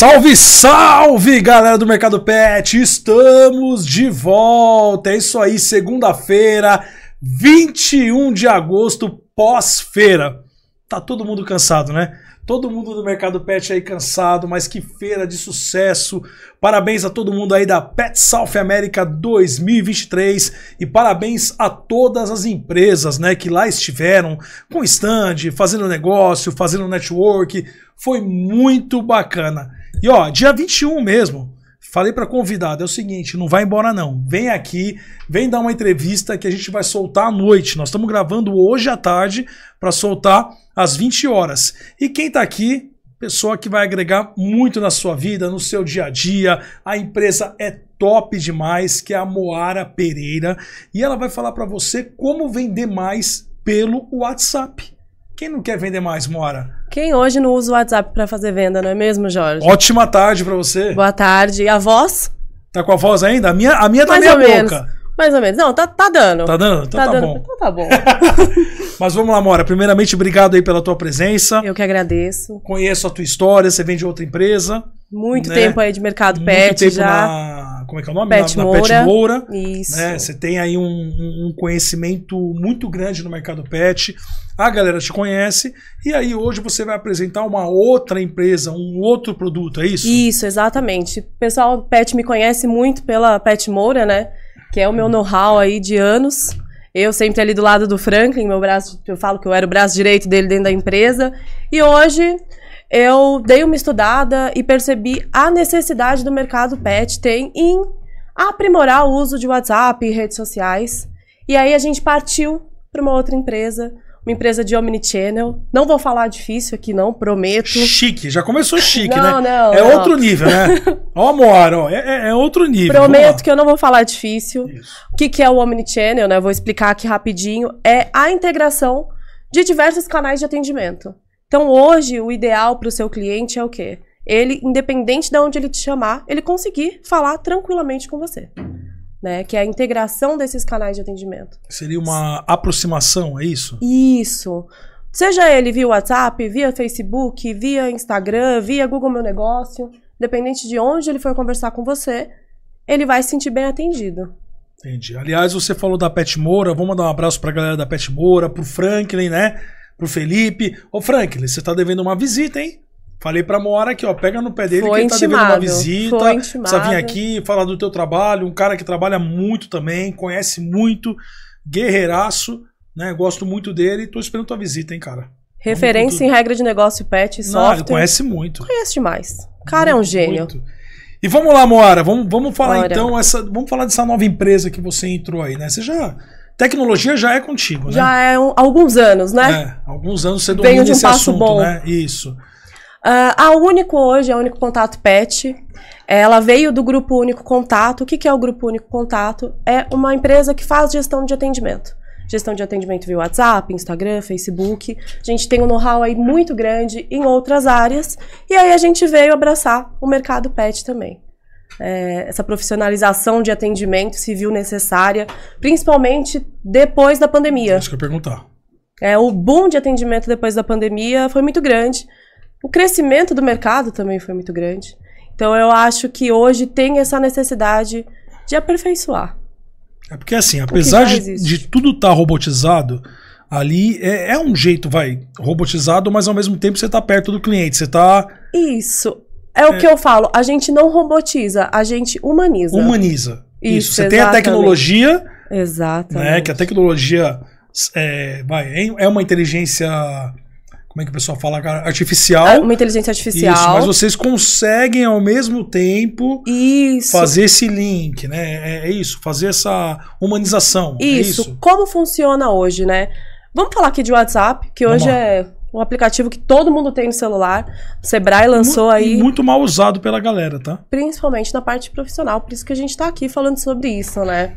Salve, salve, galera do Mercado Pet! Estamos de volta. É isso aí, segunda-feira, 21 de agosto, pós-feira. Tá todo mundo cansado, né? todo mundo do mercado pet aí cansado, mas que feira de sucesso. Parabéns a todo mundo aí da Pet South America 2023 e parabéns a todas as empresas, né, que lá estiveram com stand, fazendo negócio, fazendo network. Foi muito bacana. E ó, dia 21 mesmo, Falei para convidado, é o seguinte, não vai embora não. Vem aqui, vem dar uma entrevista que a gente vai soltar à noite. Nós estamos gravando hoje à tarde para soltar às 20 horas. E quem está aqui, pessoa que vai agregar muito na sua vida, no seu dia a dia. A empresa é top demais, que é a Moara Pereira, e ela vai falar para você como vender mais pelo WhatsApp. Quem não quer vender mais, mora Quem hoje não usa o WhatsApp para fazer venda, não é mesmo, Jorge? Ótima tarde para você. Boa tarde. E a voz? Tá com a voz ainda? A minha, a minha tá meia boca. Mais ou menos. Não, tá, tá dando. Tá dando? Então tá, tá dando. bom. Então tá bom. Mas vamos lá, Mora. Primeiramente, obrigado aí pela tua presença. Eu que agradeço. Conheço a tua história, você vem de outra empresa. Muito né? tempo aí de mercado Muito pet tempo já. Na, como é que é o nome? Pet na, Moura. na Pet Moura. Isso. Né? Você tem aí um, um conhecimento muito grande no mercado pet. A galera te conhece. E aí hoje você vai apresentar uma outra empresa, um outro produto, é isso? Isso, exatamente. O pessoal pet me conhece muito pela Pet Moura, né? que é o meu know-how aí de anos. Eu sempre ali do lado do Franklin, meu braço, eu falo que eu era o braço direito dele dentro da empresa. E hoje eu dei uma estudada e percebi a necessidade do mercado pet tem em aprimorar o uso de WhatsApp e redes sociais. E aí a gente partiu para uma outra empresa uma empresa de omnichannel. Não vou falar difícil aqui, não, prometo. Chique, já começou chique, não, né? Não, é não. outro nível, né? ó, amor, ó, é, é, é outro nível. Prometo que eu não vou falar difícil. Isso. O que, que é o omnichannel, né? Vou explicar aqui rapidinho. É a integração de diversos canais de atendimento. Então, hoje, o ideal para o seu cliente é o quê? Ele, independente de onde ele te chamar, ele conseguir falar tranquilamente com você né? Que é a integração desses canais de atendimento. Seria uma aproximação, é isso? Isso. Seja ele via WhatsApp, via Facebook, via Instagram, via Google Meu Negócio, dependente de onde ele for conversar com você, ele vai se sentir bem atendido. Entendi. Aliás, você falou da Pet Moura, vamos mandar um abraço para a galera da Pet Moura, pro Franklin, né? Pro Felipe. Ô Franklin, você tá devendo uma visita, hein? Falei pra Moara aqui, ó, pega no pé dele Foi que ele tá devendo uma visita. Foi intimado. Precisa vir aqui, falar do teu trabalho. Um cara que trabalha muito também, conhece muito, guerreiraço, né? Gosto muito dele. Tô esperando tua visita, hein, cara. Referência em regra de negócio pet e Não, software. Ele conhece muito. Conhece demais. O cara muito, é um gênio. Muito. E vamos lá, Moara, vamos, vamos falar Moara. então essa, vamos falar dessa nova empresa que você entrou aí, né? Você já tecnologia já é contigo, né? Já é um, alguns anos, né? É, alguns anos você domina Venho de um esse passo assunto, bom. né? Isso. Uh, a Único hoje é o Único Contato Pet. Ela veio do Grupo Único Contato. O que, que é o Grupo Único Contato? É uma empresa que faz gestão de atendimento gestão de atendimento via WhatsApp, Instagram, Facebook. A gente tem um know-how aí muito grande em outras áreas. E aí a gente veio abraçar o mercado pet também. É, essa profissionalização de atendimento civil necessária, principalmente depois da pandemia. Acho que eu ia perguntar. É, o boom de atendimento depois da pandemia foi muito grande o crescimento do mercado também foi muito grande. Então eu acho que hoje tem essa necessidade de aperfeiçoar. É porque assim, apesar de, de, tudo estar tá robotizado, ali é, é, um jeito, vai, robotizado, mas ao mesmo tempo você está perto do cliente, você está. Isso. É, é o que eu falo, a gente não robotiza, a gente humaniza. Humaniza. Isso, Isso. você exatamente. tem a tecnologia. Exatamente. Né, que a tecnologia é, vai, é, é uma inteligência como é que o pessoal fala? É, artificial. Uma inteligência artificial. Isso, mas vocês conseguem ao mesmo tempo isso. fazer esse link, né? É, é isso, fazer essa humanização. É isso. É isso. Como funciona hoje, né? Vamos falar aqui de WhatsApp, que hoje é um aplicativo que todo mundo tem no celular. O Sebrae lançou muito, aí. Muito mal usado pela galera, tá? Principalmente na parte profissional, por isso que a gente está aqui falando sobre isso, né?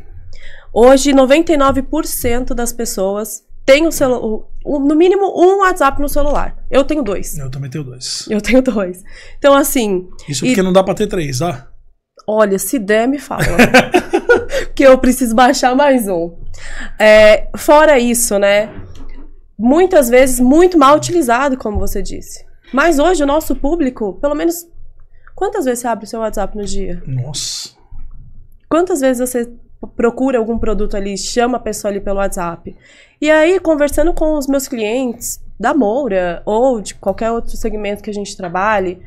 Hoje, 99% das pessoas tem o celular. No mínimo um WhatsApp no celular. Eu tenho dois. Eu também tenho dois. Eu tenho dois. Então, assim. Isso e... porque não dá pra ter três, tá? Olha, se der, me fala. que eu preciso baixar mais um. É, fora isso, né? Muitas vezes muito mal utilizado, como você disse. Mas hoje o nosso público, pelo menos. Quantas vezes você abre o seu WhatsApp no dia? Nossa. Quantas vezes você procura algum produto ali, chama a pessoa ali pelo WhatsApp. E aí, conversando com os meus clientes da Moura ou de qualquer outro segmento que a gente trabalhe,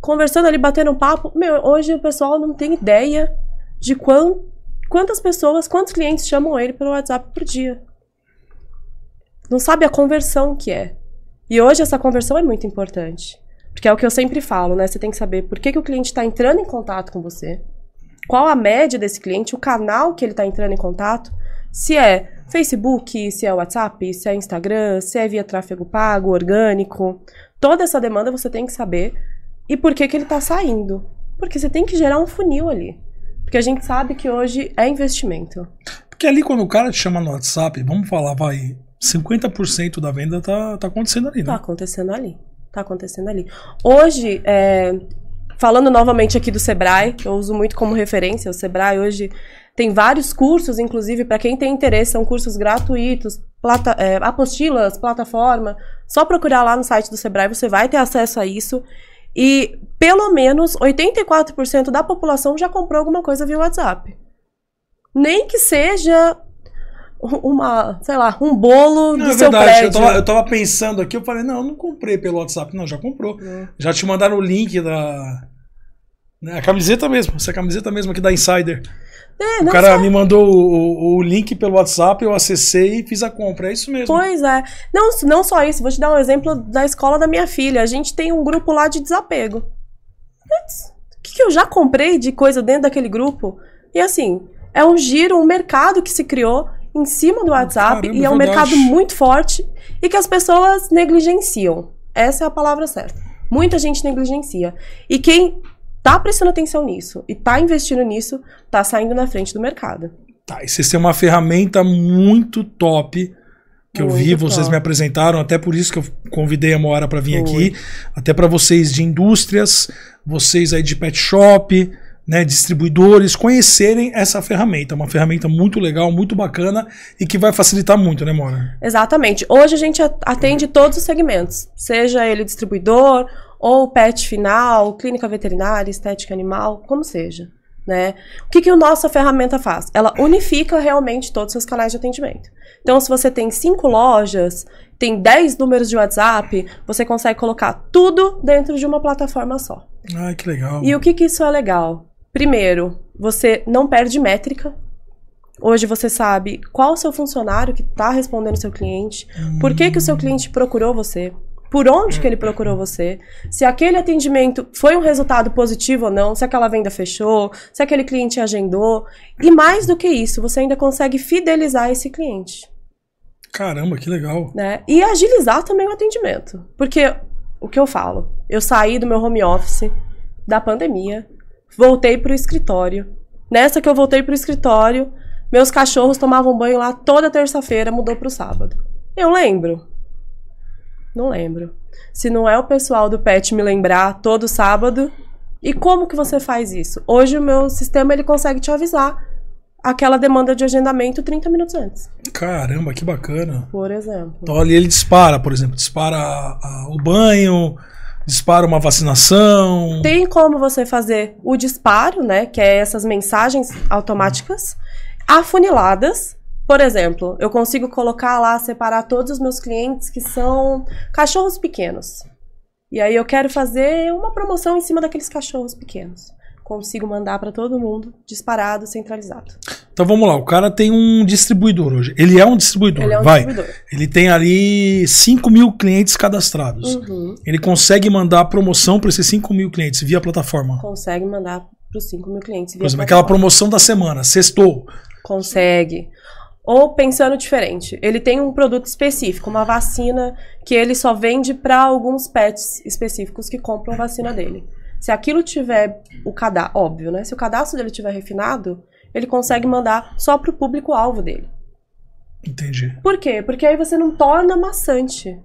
conversando ali, batendo um papo, meu, hoje o pessoal não tem ideia de quão, quantas pessoas, quantos clientes chamam ele pelo WhatsApp por dia. Não sabe a conversão que é. E hoje essa conversão é muito importante. Porque é o que eu sempre falo, né? Você tem que saber por que, que o cliente está entrando em contato com você qual a média desse cliente, o canal que ele está entrando em contato, se é Facebook, se é WhatsApp, se é Instagram, se é via tráfego pago, orgânico. Toda essa demanda você tem que saber e por que, que ele está saindo. Porque você tem que gerar um funil ali. Porque a gente sabe que hoje é investimento. Porque ali quando o cara te chama no WhatsApp, vamos falar, vai, 50% da venda tá, tá acontecendo ali, né? Tá acontecendo ali. Tá acontecendo ali. Hoje, é, Falando novamente aqui do Sebrae, que eu uso muito como referência, o Sebrae hoje tem vários cursos, inclusive para quem tem interesse, são cursos gratuitos, plata, é, apostilas, plataforma. Só procurar lá no site do Sebrae, você vai ter acesso a isso. E pelo menos 84% da população já comprou alguma coisa via WhatsApp. Nem que seja uma, sei lá, um bolo não, do é seu verdade. prédio. Eu tava, eu tava pensando aqui, eu falei, não, eu não comprei pelo WhatsApp. Não, já comprou. É. Já te mandaram o link da, né, a camiseta mesmo, essa camiseta mesmo aqui da Insider. É, o cara só... me mandou o, o, link pelo WhatsApp, eu acessei e fiz a compra, é isso mesmo. Pois é. Não, não só isso, vou te dar um exemplo da escola da minha filha. A gente tem um grupo lá de desapego. O que, que eu já comprei de coisa dentro daquele grupo? E assim, é um giro, um mercado que se criou em cima do WhatsApp Caramba, e é um é verdade. mercado muito forte e que as pessoas negligenciam. Essa é a palavra certa. Muita gente negligencia. E quem tá prestando atenção nisso e tá investindo nisso, tá saindo na frente do mercado. Tá, e vocês têm uma ferramenta muito top que muito eu vi, top. vocês me apresentaram, até por isso que eu convidei a Moara para vir Foi. aqui, até para vocês de indústrias, vocês aí de pet shop, né, distribuidores conhecerem essa ferramenta. É uma ferramenta muito legal, muito bacana e que vai facilitar muito, né, Mona? Exatamente. Hoje a gente atende todos os segmentos, seja ele distribuidor ou pet final, clínica veterinária, estética animal, como seja. Né? O que, que a nossa ferramenta faz? Ela unifica realmente todos os seus canais de atendimento. Então, se você tem cinco lojas, tem dez números de WhatsApp, você consegue colocar tudo dentro de uma plataforma só. Ah, que legal. E o que, que isso é legal? Primeiro, você não perde métrica. Hoje você sabe qual o seu funcionário que está respondendo o seu cliente, por que, que o seu cliente procurou você, por onde que ele procurou você, se aquele atendimento foi um resultado positivo ou não, se aquela venda fechou, se aquele cliente agendou. E mais do que isso, você ainda consegue fidelizar esse cliente. Caramba, que legal. Né? E agilizar também o atendimento. Porque o que eu falo? Eu saí do meu home office, da pandemia, Voltei pro escritório. Nessa que eu voltei pro escritório, meus cachorros tomavam banho lá toda terça-feira, mudou pro sábado. Eu lembro. Não lembro. Se não é o pessoal do PET me lembrar todo sábado, e como que você faz isso? Hoje o meu sistema ele consegue te avisar aquela demanda de agendamento 30 minutos antes. Caramba, que bacana. Por exemplo. Então ali ele dispara, por exemplo, dispara a, a, o banho, dispara uma vacinação? Tem como você fazer o disparo, né? Que é essas mensagens automáticas afuniladas. Por exemplo, eu consigo colocar lá, separar todos os meus clientes que são cachorros pequenos. E aí eu quero fazer uma promoção em cima daqueles cachorros pequenos consigo mandar para todo mundo disparado, centralizado. Então vamos lá, o cara tem um distribuidor hoje. Ele é um distribuidor, ele é um vai. Distribuidor. Ele tem ali 5 mil clientes cadastrados. Uhum. Ele consegue mandar promoção para esses 5 mil clientes via plataforma? Consegue mandar para os 5 mil clientes via Por exemplo, aquela promoção da semana, sextou. Consegue. Ou pensando diferente, ele tem um produto específico, uma vacina que ele só vende para alguns pets específicos que compram vacina dele. Se aquilo tiver o cadastro, óbvio, né? Se o cadastro dele tiver refinado, ele consegue mandar só para o público-alvo dele. Entendi. Por quê? Porque aí você não torna maçante.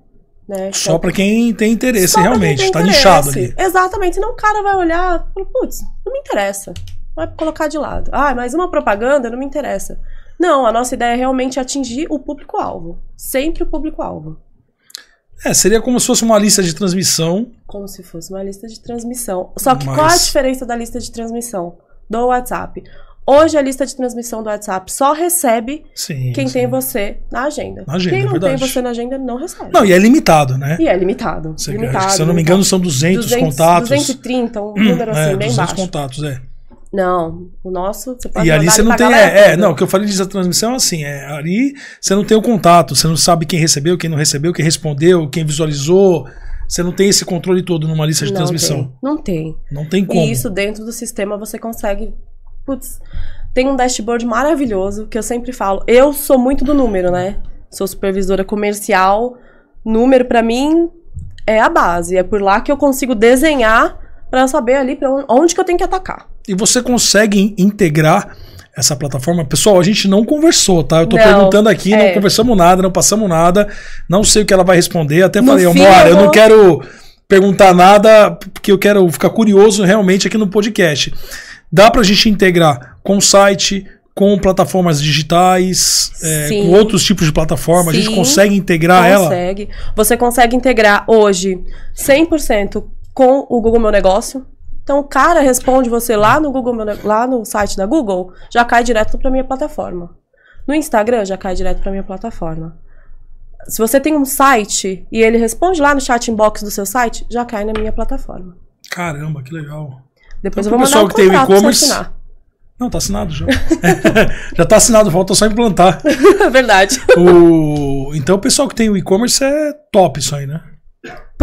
Né? Só para quem tem interesse, realmente. Tem tá interesse. nichado ali. Exatamente. Senão o cara vai olhar e putz, não me interessa. Vai colocar de lado. Ah, mas uma propaganda não me interessa. Não, a nossa ideia é realmente atingir o público-alvo. Sempre o público-alvo. É, seria como se fosse uma lista de transmissão. Como se fosse uma lista de transmissão. Só que Mas... qual a diferença da lista de transmissão do WhatsApp? Hoje a lista de transmissão do WhatsApp só recebe sim, quem sim. tem você na agenda. na agenda. quem é não verdade. tem você na agenda não recebe. Não, e é limitado, né? E é limitado. limitado se eu não me engano, então. são 200, 200 contatos. 230, um número hum, assim, é, bem 200 baixo. contatos, é. Não, o nosso. Você pode e ali você não tem. É, é, não, o que eu falei de transmissão é assim, é ali você não tem o contato, você não sabe quem recebeu, quem não recebeu, quem respondeu, quem visualizou. Você não tem esse controle todo numa lista de não transmissão. Tem, não tem. Não tem como. E isso dentro do sistema você consegue. Putz, tem um dashboard maravilhoso que eu sempre falo. Eu sou muito do número, né? Sou supervisora comercial. Número, para mim, é a base. É por lá que eu consigo desenhar para eu saber ali para onde que eu tenho que atacar. E você consegue integrar essa plataforma. Pessoal, a gente não conversou, tá? Eu tô não, perguntando aqui, é. não conversamos nada, não passamos nada, não sei o que ela vai responder. Até no falei, Amora, eu, eu não quero perguntar nada, porque eu quero ficar curioso realmente aqui no podcast. Dá pra gente integrar com site, com plataformas digitais, é, com outros tipos de plataforma, Sim. a gente consegue integrar consegue. ela? Consegue. Você consegue integrar hoje 100% com o Google Meu Negócio. Então o cara responde você lá no Google Meu, lá no site da Google, já cai direto para minha plataforma. No Instagram já cai direto para minha plataforma. Se você tem um site e ele responde lá no chat inbox do seu site, já cai na minha plataforma. Caramba, que legal. Depois então, eu vou mandar um que tem e-commerce. Não, tá assinado já. já tá assinado, falta só implantar. Verdade. O... Então o pessoal que tem o e-commerce é top isso aí, né?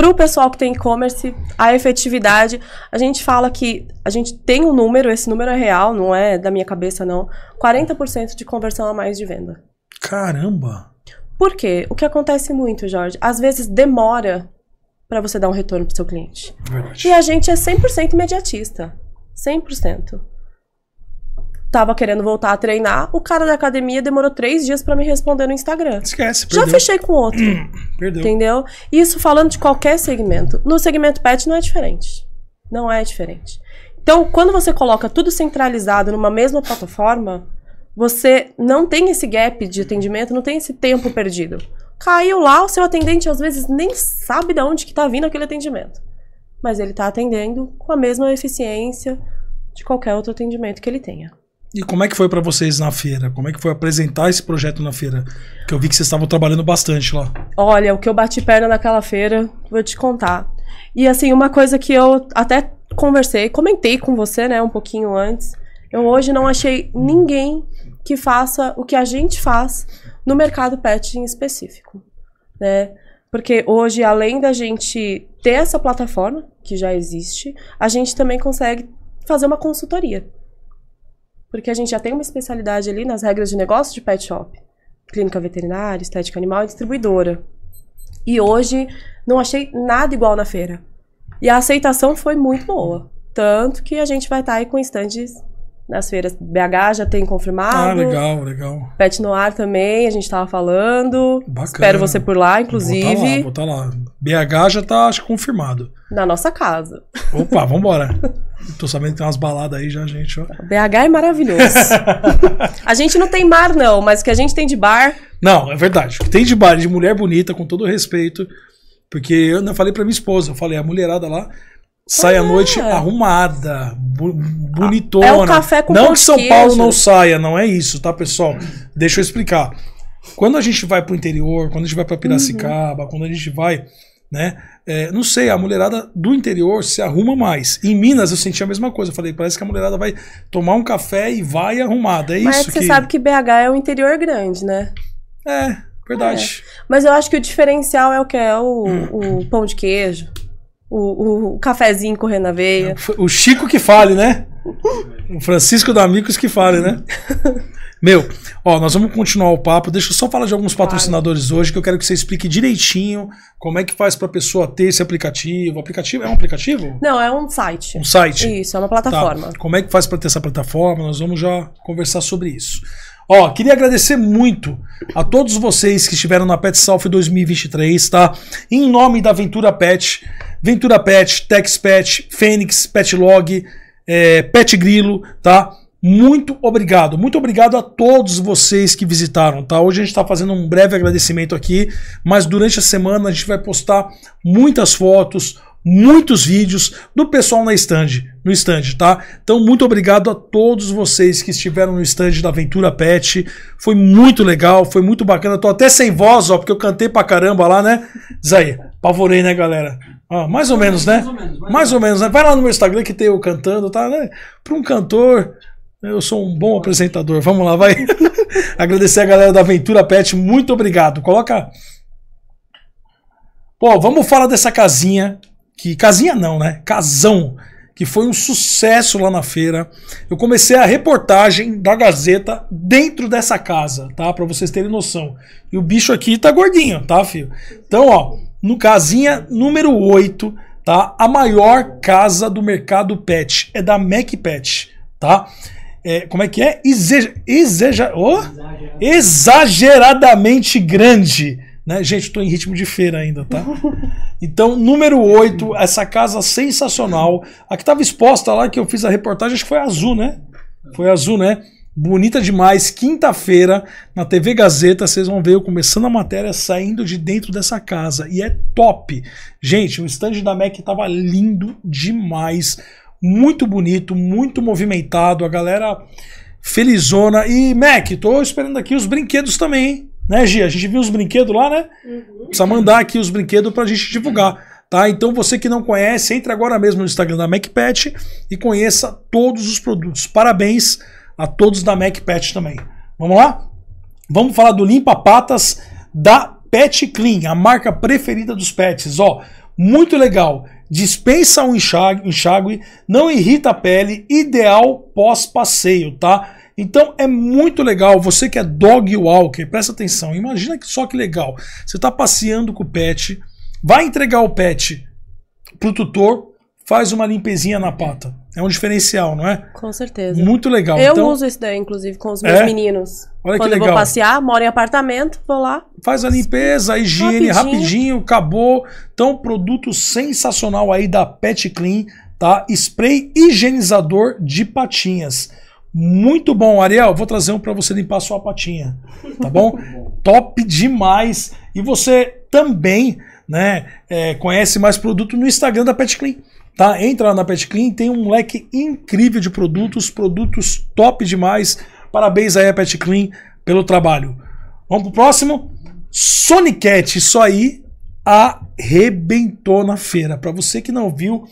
para o pessoal que tem e-commerce, a efetividade, a gente fala que a gente tem um número, esse número é real, não é da minha cabeça não, 40% de conversão a mais de venda. Caramba! Por quê? O que acontece muito, Jorge, às vezes demora para você dar um retorno para seu cliente. Verdade. E a gente é 100% imediatista. 100% tava querendo voltar a treinar, o cara da academia demorou três dias para me responder no Instagram. Esquece, perdeu. Já fechei com outro. perdeu. Entendeu? Isso falando de qualquer segmento. No segmento pet não é diferente. Não é diferente. Então, quando você coloca tudo centralizado numa mesma plataforma, você não tem esse gap de atendimento, não tem esse tempo perdido. Caiu lá, o seu atendente às vezes nem sabe de onde que tá vindo aquele atendimento. Mas ele está atendendo com a mesma eficiência de qualquer outro atendimento que ele tenha. E como é que foi para vocês na feira? Como é que foi apresentar esse projeto na feira? Que eu vi que vocês estavam trabalhando bastante lá. Olha, o que eu bati perna naquela feira, vou te contar. E assim, uma coisa que eu até conversei, comentei com você, né, um pouquinho antes. Eu hoje não achei ninguém que faça o que a gente faz no mercado pet em específico, né? Porque hoje, além da gente ter essa plataforma, que já existe, a gente também consegue fazer uma consultoria porque a gente já tem uma especialidade ali nas regras de negócio de pet shop, clínica veterinária, estética animal e distribuidora. E hoje não achei nada igual na feira. E a aceitação foi muito boa. Tanto que a gente vai estar tá aí com estandes nas feiras BH já tem confirmado. Ah, legal, legal. Pet Noir também, a gente estava falando. Bacana. Espero você por lá, inclusive. Vou tá lá, vou tá lá. BH já está acho confirmado. Na nossa casa. Opa, vambora. Tô sabendo que tem umas baladas aí já, gente. Ó. BH é maravilhoso. a gente não tem mar, não, mas o que a gente tem de bar. Não, é verdade. O que tem de bar, de mulher bonita, com todo respeito. Porque eu não falei pra minha esposa, eu falei, a mulherada lá sai à ah. noite arrumada, bonitona. É o café com Não que São queijo. Paulo não saia, não é isso, tá, pessoal? Deixa eu explicar. Quando a gente vai pro interior, quando a gente vai pra Piracicaba, uhum. quando a gente vai, né? É, não sei, a mulherada do interior se arruma mais. Em Minas eu senti a mesma coisa. Eu falei, parece que a mulherada vai tomar um café e vai arrumada. É Mas isso é que você sabe que BH é um interior grande, né? É, verdade. É. Mas eu acho que o diferencial é o que? É o, hum. o pão de queijo o, o cafezinho correndo na veia. O Chico que fale, né? O Francisco da que fale, né? Meu, ó, nós vamos continuar o papo. Deixa eu só falar de alguns patrocinadores claro. hoje que eu quero que você explique direitinho como é que faz para a pessoa ter esse aplicativo. O aplicativo é um aplicativo? Não, é um site. Um site. Isso, é uma tá. plataforma. Tá. Como é que faz para ter essa plataforma? Nós vamos já conversar sobre isso. Ó, queria agradecer muito a todos vocês que estiveram na Pet Self 2023, tá? Em nome da Aventura Pet, Ventura Pet, Tex Pet, Fênix, Petlog, é, Pet Grilo, tá? Muito obrigado, muito obrigado a todos vocês que visitaram, tá? Hoje a gente está fazendo um breve agradecimento aqui, mas durante a semana a gente vai postar muitas fotos, muitos vídeos do pessoal na stand, no stand, tá? Então, muito obrigado a todos vocês que estiveram no stand da Aventura Pet. Foi muito legal, foi muito bacana. Tô até sem voz, ó, porque eu cantei pra caramba lá, né? Diz aí, pavorei, né, galera? Ó, mais ou menos, né? Mais ou menos, mais ou menos, né? Vai lá no meu Instagram que tem eu cantando, tá? Né? Pra um cantor, eu sou um bom apresentador. Vamos lá, vai. Agradecer a galera da Aventura Pet, muito obrigado. Coloca. Pô, vamos falar dessa casinha que casinha não, né? Casão, que foi um sucesso lá na feira. Eu comecei a reportagem da Gazeta dentro dessa casa, tá? Para vocês terem noção. E o bicho aqui tá gordinho, tá, filho? Então, ó, no casinha número 8, tá? A maior casa do mercado pet é da Mac Pet, tá? É, como é que é? Exeja, exeja, oh? Exageradamente grande né? Gente, estou em ritmo de feira ainda, tá? Então, número 8, essa casa sensacional. A que estava exposta lá, que eu fiz a reportagem, acho que foi azul, né? Foi azul, né? Bonita demais. Quinta-feira, na TV Gazeta, vocês vão ver eu começando a matéria saindo de dentro dessa casa. E é top. Gente, o stand da Mac estava lindo demais. Muito bonito, muito movimentado. A galera felizona. E, Mac, estou esperando aqui os brinquedos também, hein? Né, Gia? A gente viu os brinquedos lá, né? Uhum. Precisa mandar aqui os brinquedos para a gente divulgar. Tá? Então você que não conhece, entre agora mesmo no Instagram da MacPet e conheça todos os produtos. Parabéns a todos da MacPet também. Vamos lá? Vamos falar do Limpa Patas da Pet Clean, a marca preferida dos pets. Ó, muito legal. Dispensa o um enxague, enxague, não irrita a pele, ideal pós-passeio, tá? Então é muito legal, você que é dog walker, presta atenção, imagina que só que legal. Você está passeando com o pet, vai entregar o pet pro tutor, faz uma limpezinha na pata. É um diferencial, não é? Com certeza. Muito legal. Eu então, uso isso daí, inclusive, com os meus é? meninos. Olha Quando que legal. eu vou passear, moro em apartamento, vou lá. Faz a limpeza, a higiene rapidinho. rapidinho, acabou. Então, produto sensacional aí da Pet Clean, tá? Spray higienizador de patinhas. Muito bom, Ariel. Vou trazer um para você limpar a sua patinha, tá bom? Top demais. E você também, né, é, conhece mais produto no Instagram da Pet Clean, tá? Entra na Pet Clean, tem um leque incrível de produtos, produtos top demais. Parabéns aí a Pet Clean pelo trabalho. Vamos pro próximo. Sonicat, isso aí arrebentou na feira. Para você que não viu,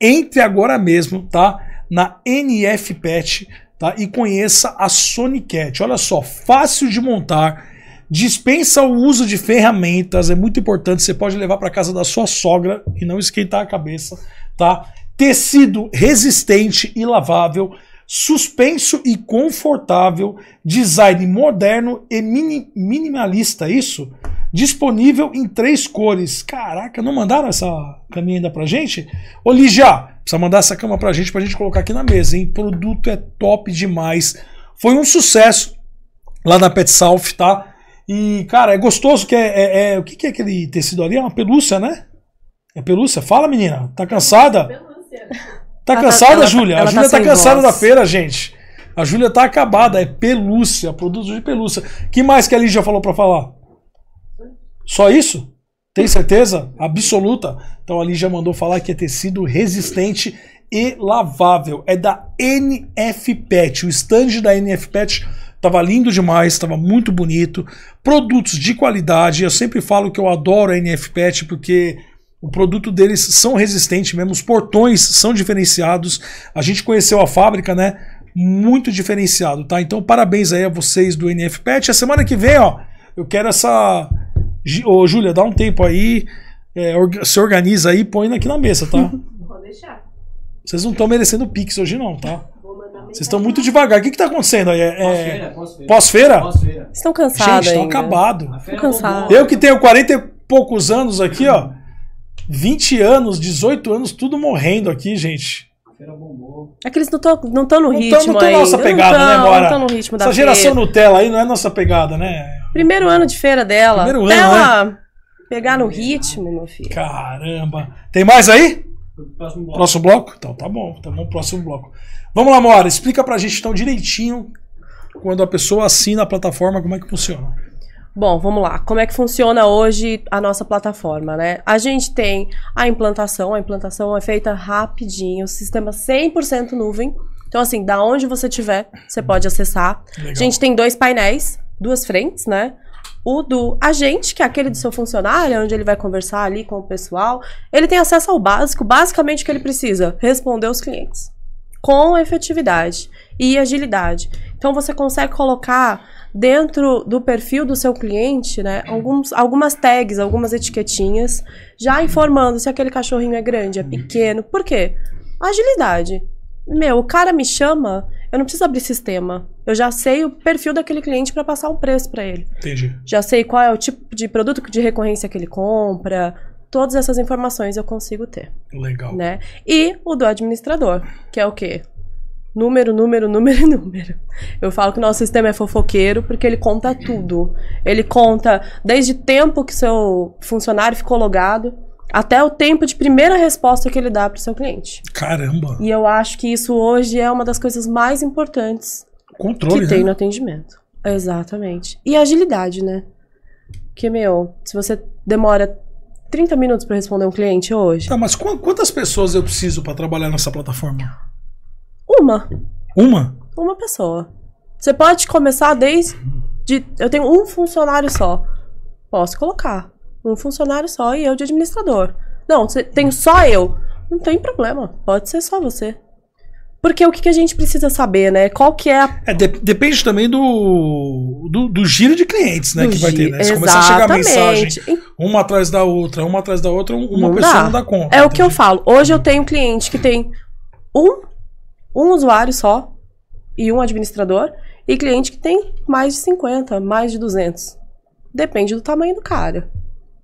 entre agora mesmo, tá? Na NF Pet tá? E conheça a Sonicat. Olha só, fácil de montar, dispensa o uso de ferramentas, é muito importante. Você pode levar para casa da sua sogra e não esquentar a cabeça, tá? Tecido resistente e lavável, suspenso e confortável, design moderno e mini, minimalista, é isso? Disponível em três cores. Caraca, não mandaram essa caminha ainda pra gente? Ô Ligia, Precisa mandar essa cama pra gente, pra gente colocar aqui na mesa, hein? O produto é top demais. Foi um sucesso lá na Pet South, tá? E, cara, é gostoso que é. é, é... o que, que é aquele tecido ali? É uma pelúcia, né? É pelúcia? Fala, menina. Tá cansada? Pelúcia. Tá, tá cansada, tá- Júlia? A tá Júlia tá, tá cansada voz. da feira, gente. A Júlia tá acabada, é pelúcia, produto de pelúcia. que mais que a Lígia falou para falar? Só isso? Tem certeza? Absoluta. Então ali já mandou falar que é tecido resistente e lavável. É da NF Pet. O stand da NF Pet estava lindo demais, estava muito bonito. Produtos de qualidade. Eu sempre falo que eu adoro a NF Pet porque o produto deles são resistentes mesmo, os portões são diferenciados. A gente conheceu a fábrica, né? Muito diferenciado, tá? Então parabéns aí a vocês do NF Pet. A semana que vem, ó, eu quero essa Ô, Júlia, dá um tempo aí, é, se organiza aí e põe aqui na mesa, tá? Pode deixar. Vocês não estão merecendo pix hoje, não, tá? Vocês estão muito devagar. O que está acontecendo aí? É, é pós-feira? Pós-feira? Pós estão cansados. Gente, estão acabados. cansados. Eu que tenho 40 e poucos anos aqui, ó. 20 anos, 18 anos, tudo morrendo aqui, gente. É que eles não estão não no não ritmo. Tão, não estão nossa pegada, não tão, né, Não estão no ritmo da Essa geração feira. Nutella aí não é nossa pegada, né? Primeiro ano de feira dela. Primeiro ano, ela né? pegar no ritmo, meu filho. Caramba. Tem mais aí? Próximo bloco. próximo bloco? Então tá bom, tá bom, próximo bloco. Vamos lá, Mora, explica pra gente então direitinho quando a pessoa assina a plataforma, como é que funciona. Bom, vamos lá. Como é que funciona hoje a nossa plataforma, né? A gente tem a implantação, a implantação é feita rapidinho, o sistema 100% nuvem. Então assim, da onde você tiver, você pode acessar. Legal. A gente tem dois painéis, duas frentes, né? O do agente, que é aquele do seu funcionário, onde ele vai conversar ali com o pessoal. Ele tem acesso ao básico, basicamente o que ele precisa: responder os clientes com efetividade e agilidade. Então você consegue colocar dentro do perfil do seu cliente, né, alguns, algumas tags, algumas etiquetinhas, já informando se aquele cachorrinho é grande, é pequeno. Por quê? Agilidade. Meu, o cara me chama, eu não preciso abrir sistema. Eu já sei o perfil daquele cliente para passar um preço para ele. Entendi. Já sei qual é o tipo de produto de recorrência que ele compra. Todas essas informações eu consigo ter. Legal. Né? E o do administrador, que é o quê? Número, número, número e número. Eu falo que o nosso sistema é fofoqueiro porque ele conta tudo. Ele conta desde tempo que seu funcionário ficou logado até o tempo de primeira resposta que ele dá para o seu cliente. Caramba! E eu acho que isso hoje é uma das coisas mais importantes Controle, que tem né? no atendimento. Exatamente. E agilidade, né? Porque, meu, se você demora 30 minutos para responder um cliente hoje. Tá, mas quantas pessoas eu preciso para trabalhar nessa plataforma? Uma. Uma? Uma pessoa. Você pode começar desde. Uhum. De, eu tenho um funcionário só. Posso colocar. Um funcionário só e eu de administrador. Não, tem só eu. Não tem problema. Pode ser só você. Porque o que, que, a gente precisa saber, né? Qual que é a... É, de, depende também do, do, do, giro de clientes, né? Do que vai ter, né? Se começar a chegar mensagem, uma atrás da outra, uma atrás da outra, uma não pessoa dá. não dá conta. É o que eu falo. Hoje eu tenho cliente que tem um, um usuário só e um administrador e cliente que tem mais de 50, mais de 200. Depende do tamanho do cara.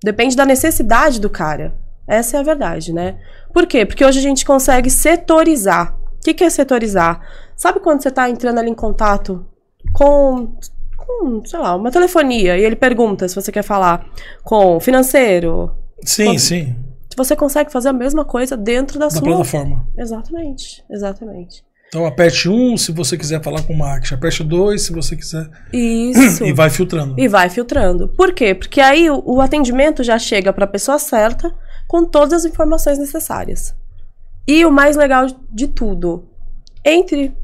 Depende da necessidade do cara. Essa é a verdade, né? Por quê? Porque hoje a gente consegue setorizar. O que, que é setorizar? Sabe quando você está entrando ali em contato com, com, sei lá, uma telefonia e ele pergunta se você quer falar com financeiro? Sim, com... sim. Você consegue fazer a mesma coisa dentro da, da sua plataforma. Exatamente, exatamente. Então aperte um se você quiser falar com o marketing, aperte dois se você quiser. Isso. E vai filtrando. E vai filtrando. Por quê? Porque aí o, o atendimento já chega para a pessoa certa com todas as informações necessárias. E o mais legal de tudo, entre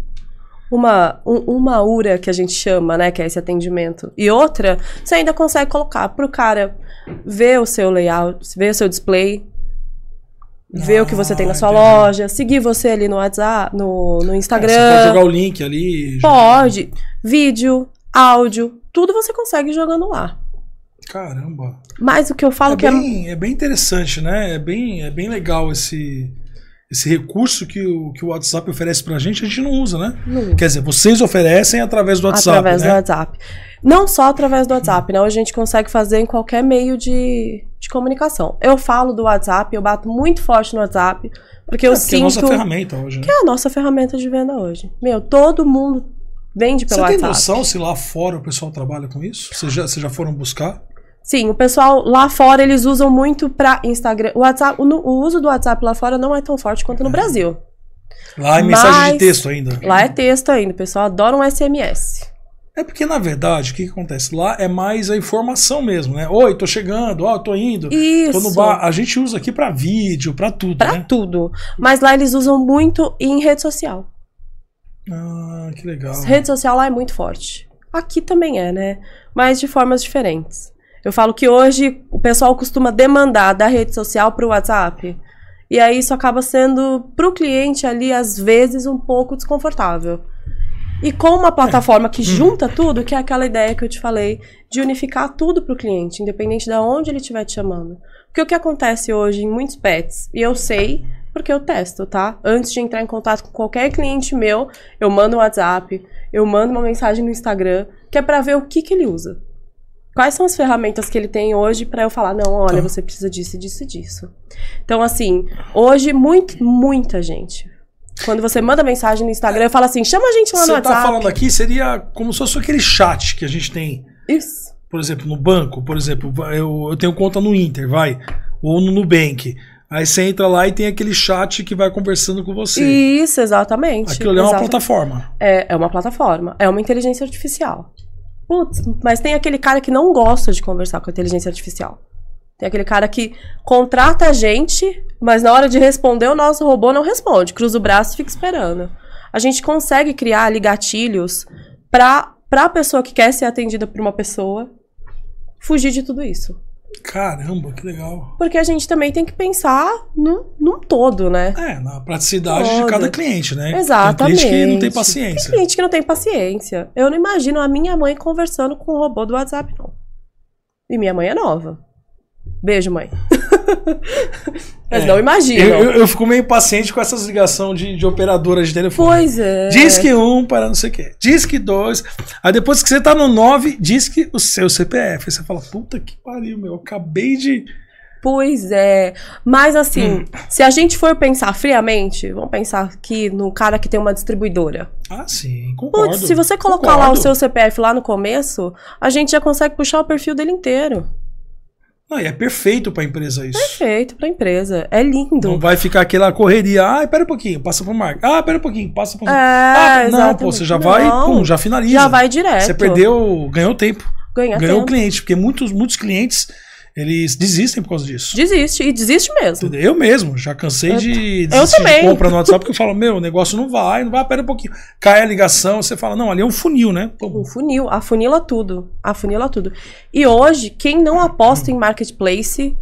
uma, um, uma URA que a gente chama, né, que é esse atendimento, e outra, você ainda consegue colocar para o cara ver o seu layout, ver o seu display, ver ah, o que você tem na ah, sua entendi. loja, seguir você ali no WhatsApp, no, no Instagram. É, você pode jogar o link ali? Pode. Vídeo, áudio, tudo você consegue jogando lá. Caramba. Mas o que eu falo é que é bem, é... é bem interessante, né? É bem, é bem legal esse esse recurso que o, que o WhatsApp oferece pra gente, a gente não usa, né? Não. Quer dizer, vocês oferecem através do WhatsApp. Através né? do WhatsApp. Não só através do WhatsApp, né? Hoje a gente consegue fazer em qualquer meio de, de comunicação. Eu falo do WhatsApp, eu bato muito forte no WhatsApp, porque é, eu porque sinto. Que é a nossa ferramenta hoje, né? Que é a nossa ferramenta de venda hoje. Meu, todo mundo vende pelo WhatsApp. Você tem WhatsApp. noção se lá fora o pessoal trabalha com isso? Vocês já, vocês já foram buscar? Sim, o pessoal lá fora eles usam muito pra Instagram. O, WhatsApp, o, o uso do WhatsApp lá fora não é tão forte quanto no é. Brasil. Lá é Mas, mensagem de texto ainda. Lá é texto ainda. O pessoal adora um SMS. É porque, na verdade, o que, que, acontece? Lá é mais a informação mesmo, né? Oi, tô chegando, ó, tô indo. Isso. Tô no bar. A gente usa aqui para vídeo, para tudo. Pra né? tudo. Mas lá eles usam muito em rede social. Ah, que legal. Rede social lá é muito forte. Aqui também é, né? Mas de formas diferentes. Eu falo que hoje o pessoal costuma demandar da rede social para o WhatsApp. E aí isso acaba sendo, para o cliente ali, às vezes, um pouco desconfortável. E com uma plataforma que hum. junta tudo, que é aquela ideia que eu te falei, de unificar tudo para o cliente, independente de onde ele estiver te chamando. Porque o que acontece hoje em muitos pets, e eu sei porque eu testo, tá? Antes de entrar em contato com qualquer cliente meu, eu mando um WhatsApp, eu mando uma mensagem no Instagram, que é para ver o que, que ele usa. Quais são as ferramentas que ele tem hoje para eu falar, não, olha, tá. você precisa disso, disso, disso. Então, assim, hoje, muito, muita gente. Quando você manda mensagem no Instagram, fala assim, chama a gente lá no você tá WhatsApp. Você tá falando aqui, seria como se fosse aquele chat que a gente tem. Isso. Por exemplo, no banco, por exemplo, eu, eu tenho conta no Inter, vai. Ou no Nubank. Aí você entra lá e tem aquele chat que vai conversando com você. Isso, exatamente. Aquilo ali é uma plataforma. É, é uma plataforma. É uma inteligência artificial. Putz, mas tem aquele cara que não gosta de conversar com a inteligência artificial. Tem aquele cara que contrata a gente, mas na hora de responder, o nosso robô não responde, cruza o braço e fica esperando. A gente consegue criar ali gatilhos para a pessoa que quer ser atendida por uma pessoa fugir de tudo isso. Caramba, que legal. Porque a gente também tem que pensar num, num todo, né? É, na praticidade todo. de cada cliente, né? Exatamente. Tem cliente que não tem paciência. Tem cliente que não tem paciência. Eu não imagino a minha mãe conversando com o robô do WhatsApp, não. E minha mãe é nova. Beijo, mãe. Mas é. não imagina. Eu, eu, eu, fico meio paciente com essas ligações de, de operadoras de telefone. Pois é. Diz que um para não sei o quê. Diz que dois. Aí depois que você tá no 9, diz que o seu CPF. Aí você fala, puta que pariu, meu. Eu acabei de. Pois é. Mas assim, hum. se a gente for pensar friamente, vamos pensar aqui no cara que tem uma distribuidora. Ah, sim, concordo. Putz, se você colocar concordo. lá o seu CPF lá no começo, a gente já consegue puxar o perfil dele inteiro. Não, e é perfeito para a empresa isso. Perfeito para a empresa. É lindo. Não vai ficar aquela correria. Ah, espera um pouquinho, passa para o Mark, Ah, espera um pouquinho, passa o É, ah, não, pô, você já não. vai, pum, já finaliza. Já vai direto. Você perdeu, ganhou tempo. Ganha ganhou tempo. cliente, porque muitos, muitos clientes eles desistem por causa disso. Desiste, e desiste mesmo. Eu mesmo, já cansei eu, de desistir de compra no WhatsApp, porque eu falo, meu, o negócio não vai, não vai, pera um pouquinho. Cai a ligação, você fala, não, ali é um funil, né? Pô. Um funil, afunila tudo, afunila tudo. E hoje, quem não aposta em marketplace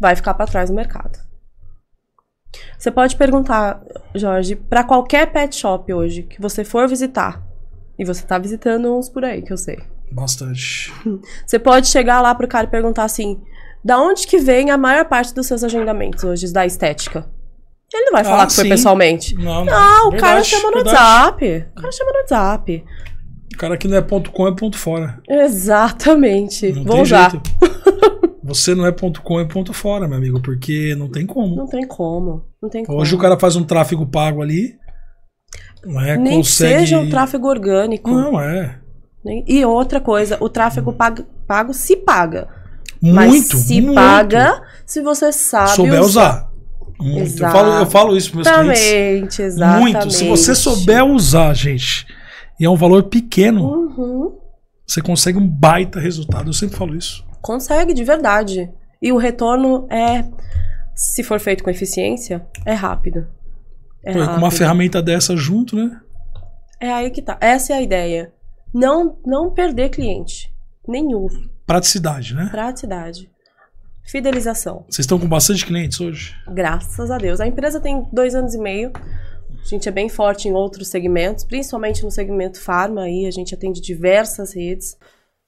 vai ficar para trás no mercado. Você pode perguntar, Jorge, para qualquer pet shop hoje que você for visitar, e você tá visitando uns por aí, que eu sei. Bastante. Você pode chegar lá pro cara e perguntar assim: da onde que vem a maior parte dos seus agendamentos hoje da estética? Ele não vai ah, falar que sim. foi pessoalmente. Não, não, não o verdade, cara chama no verdade. WhatsApp. O cara chama no WhatsApp. O cara que não é ponto .com é ponto .fora. Exatamente. Não Vou usar. Você não é ponto .com é ponto .fora, meu amigo, porque não tem como. Não tem como. Não tem como. Hoje o cara faz um tráfego pago ali, não é? Nem consegue... seja um tráfego orgânico. Não, é. Né? E outra coisa, o tráfego hum. pago, pago se paga. Muito, mas se muito. paga se você sabe Souber usar. Muito. Eu falo, eu falo isso para meus clientes. Exatamente. Muito. Se você souber usar, gente, e é um valor pequeno, uhum. você consegue um baita resultado. Eu sempre falo isso. Consegue, de verdade. E o retorno é, se for feito com eficiência, é rápido. É Pô, rápido. Com uma ferramenta dessa junto, né? É aí que tá. Essa é a ideia não, não perder cliente. Nenhum. Praticidade, né? Praticidade. Fidelização. Vocês estão com bastante clientes hoje? Graças a Deus. A empresa tem dois anos e meio. A gente é bem forte em outros segmentos, principalmente no segmento farma. Aí a gente atende diversas redes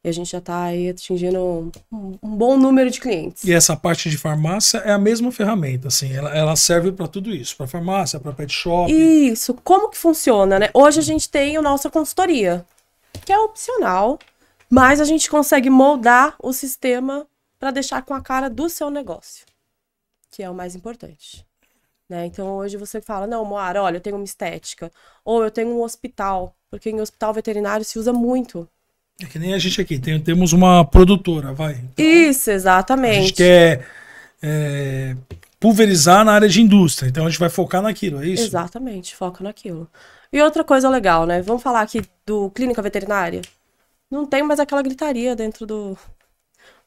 e a gente já está aí atingindo um, um, bom número de clientes. E essa parte de farmácia é a mesma ferramenta, assim, ela, ela serve para tudo isso, para farmácia, para pet shop. Isso. Como que funciona, né? Hoje a gente tem a nossa consultoria que é opcional, mas a gente consegue moldar o sistema para deixar com a cara do seu negócio, que é o mais importante. Né? Então hoje você fala, não, Moara, olha, eu tenho uma estética, ou eu tenho um hospital, porque em hospital veterinário se usa muito. É que nem a gente aqui, tem, temos uma produtora, vai. Então, Isso, exatamente. A gente quer é, pulverizar na área de indústria, então a gente vai focar naquilo, é isso? Exatamente, foca naquilo. E outra coisa legal, né? Vamos falar aqui do clínica veterinária. Não tem mais aquela gritaria dentro do.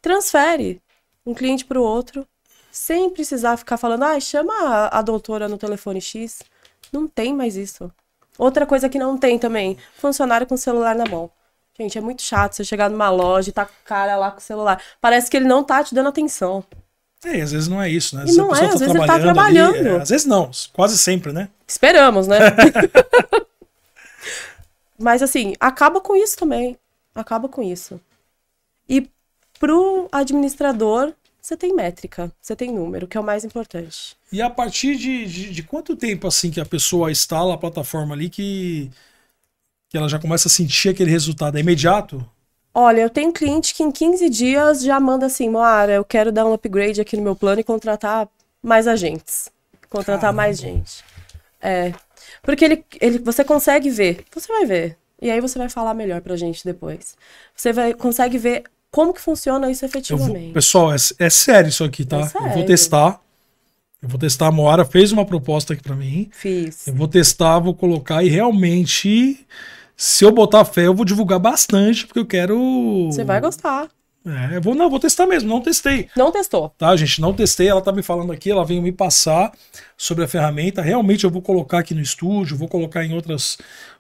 Transfere um cliente para o outro, sem precisar ficar falando, ah, chama a, a doutora no telefone X. Não tem mais isso. Outra coisa que não tem também, funcionário com celular na mão. Gente, é muito chato você chegar numa loja e tá com o cara lá com o celular. Parece que ele não tá te dando atenção. É, às vezes não é isso, né? e não é, às vezes ele tá trabalhando. Ali, é, às vezes não, quase sempre, né? Esperamos, né? Mas assim, acaba com isso também. Acaba com isso. E pro administrador, você tem métrica, você tem número, que é o mais importante. E a partir de, de, de quanto tempo assim que a pessoa instala a plataforma ali que, que ela já começa a sentir aquele resultado? É imediato? Olha, eu tenho cliente que em 15 dias já manda assim, Moara, eu quero dar um upgrade aqui no meu plano e contratar mais agentes. Contratar Caramba. mais gente. É. Porque ele, ele, você consegue ver. Você vai ver. E aí você vai falar melhor pra gente depois. Você vai, consegue ver como que funciona isso efetivamente. Vou, pessoal, é, é, sério isso aqui, tá? É eu vou testar. Eu vou testar. A Moara fez uma proposta aqui pra mim. Fiz. Eu vou testar, vou colocar e realmente se eu botar fé, eu vou divulgar bastante, porque eu quero. Você vai gostar. É, eu vou, não, vou testar mesmo, não testei. Não testou. Tá, gente, não testei. Ela tá me falando aqui, ela veio me passar sobre a ferramenta. Realmente eu vou colocar aqui no estúdio, vou colocar em outras,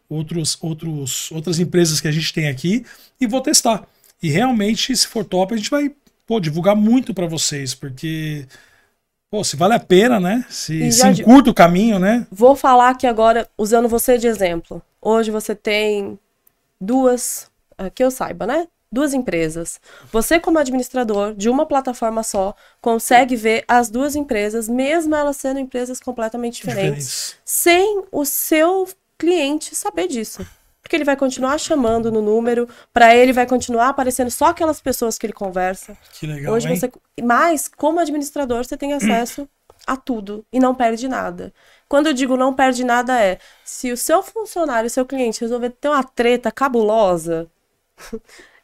outros, outros, outras empresas que a gente tem aqui e vou testar. E realmente, se for top, a gente vai pô, divulgar muito para vocês, porque pô, se vale a pena, né? Se, se encurta o caminho, né? Vou falar aqui agora, usando você de exemplo. Hoje você tem duas, eh, que eu saiba, né? Duas empresas. Você, como administrador de uma plataforma só, consegue ver as duas empresas, mesmo elas sendo empresas completamente diferentes, sem o seu cliente saber disso porque ele vai continuar chamando no número, para ele vai continuar aparecendo só aquelas pessoas que ele conversa. Que legal. Hoje hein? você, mas como administrador, você tem acesso a tudo e não perde nada. Quando eu digo não perde nada é, se o seu funcionário, o seu cliente resolver ter uma treta cabulosa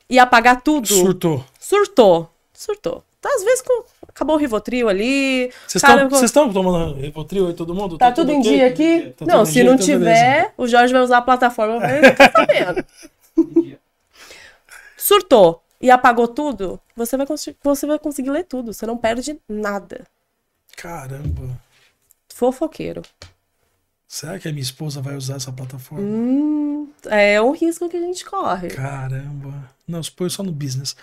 e apagar tudo. Surtou. Surtou. Surtou. Então, às vezes acabou o Rivotril ali. Vocês estão com... tomando Rivotril aí, todo mundo? Tá, tá tudo, tudo em dia aqui? Tá não, se dia, não então tiver, beleza. o Jorge vai usar a plataforma pra ele ficar sabendo. Surtou e apagou tudo, você vai, você vai conseguir ler tudo. Você não perde nada. Caramba fofoqueiro. Será que a minha esposa vai usar essa plataforma? Hum, é um risco que a gente corre. Caramba. Não, expõe só no business.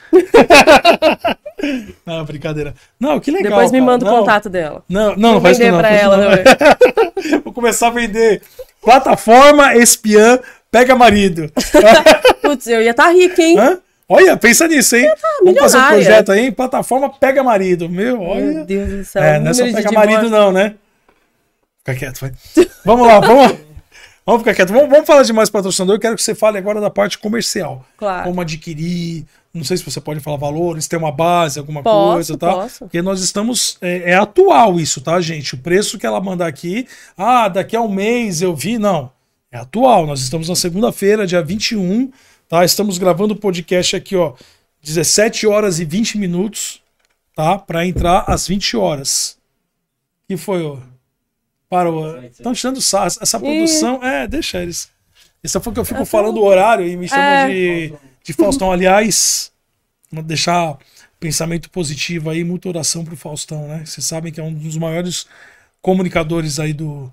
não, brincadeira. Não, que legal. Depois me cara. manda o contato dela. Não, não, não, não faz não. Pra ela, não. Vou começar a vender. Plataforma espiã pega marido. Putz, eu ia estar tá rica, hein? Hã? Olha, pensa nisso, hein? Tá Vamos fazer um projeto aí, plataforma Pega Marido. Meu, olha. Meu Deus do céu. É, não é só Pega Marido, não, né? Fica quieto, vai. Vamos lá, vamos lá. Vamos ficar quieto. Vamos, vamos, falar de mais patrocinador. Eu quero que você fale agora da parte comercial. Claro. Como adquirir. Não sei se você pode falar valores, tem uma base, alguma posso, coisa, tá? Posso. Porque nós estamos. É, é, atual isso, tá, gente? O preço que ela mandar aqui. Ah, daqui a um mês eu vi. Não. É atual. Nós estamos na segunda-feira, dia 21, tá? Estamos gravando o podcast aqui, ó. 17 horas e 20 minutos, tá? Para entrar às 20 horas. E foi, ó. Parou. É. Estão tirando né? sarro. Essa produção. E... É, deixa eles. Isso foi que eu fico eu ah, tá falando o horário e me chamam é... de, de Faustão. Aliás, vou deixar pensamento positivo aí, muita oração pro Faustão, né? Vocês sabem que é um dos maiores comunicadores aí do,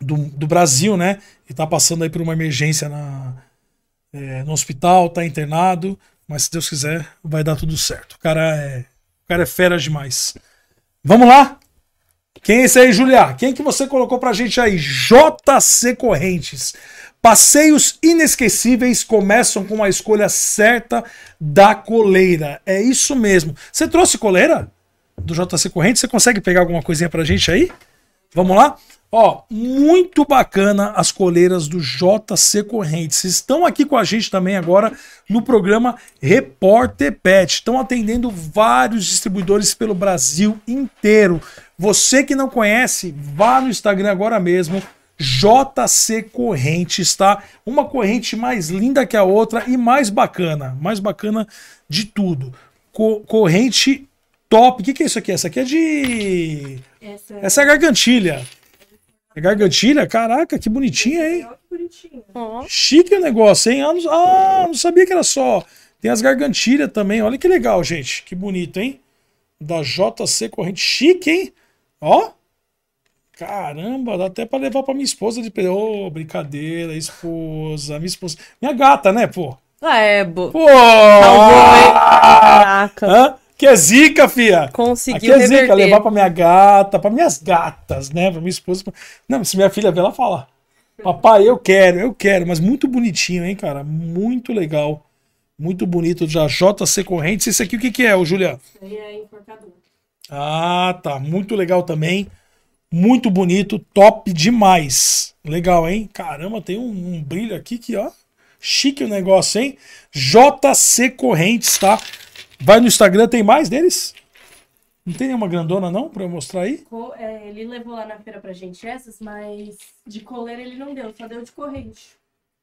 do, do Brasil, né? E tá passando aí por uma emergência na, é, no hospital, tá internado, mas se Deus quiser, vai dar tudo certo. O cara é, o cara é fera demais. Vamos lá? Quem é esse aí, Juliar? Quem é que você colocou pra gente aí? JC Correntes. Passeios inesquecíveis começam com a escolha certa da coleira. É isso mesmo. Você trouxe coleira do JC Correntes? Você consegue pegar alguma coisinha pra gente aí? Vamos lá? Ó, muito bacana as coleiras do JC Correntes. Estão aqui com a gente também agora no programa Repórter Pet. Estão atendendo vários distribuidores pelo Brasil inteiro. Você que não conhece, vá no Instagram agora mesmo. JC Correntes, tá? Uma corrente mais linda que a outra e mais bacana, mais bacana de tudo. Co corrente top. O que, que é isso aqui? Essa aqui é de. Essa, Essa é gargantilha. É gargantilha? Caraca, que bonitinha, hein? Chique o negócio, hein? Ah não... ah, não sabia que era só. Tem as gargantilhas também. Olha que legal, gente. Que bonito, hein? Da JC Corrente. Chique, hein? Ó! Caramba, dá até pra levar pra minha esposa de. Ô, oh, brincadeira, esposa, minha esposa. Minha gata, né, pô? Ah, é, bo... Pô! Caraca. Que é zica, fia! Conseguiu Aqui é zica, levar pra minha gata, pra minhas gatas, né? Pra minha esposa. Não, se minha filha ver, ela fala. Papai, eu quero, eu quero, mas muito bonitinho, hein, cara? Muito legal. Muito bonito, já JC Correntes. Esse aqui o que, que é, ô Julia? Isso aí é enforcador. Ah, tá. Muito legal também. Muito bonito, top demais. Legal, hein? Caramba, tem um, um brilho aqui que, ó. Chique o negócio, hein? JC Correntes, tá? Vai no Instagram, tem mais deles? Não tem nenhuma grandona, não, pra eu mostrar aí? É, ele levou lá na feira pra gente essas, mas de coleira ele não deu, só deu de corrente.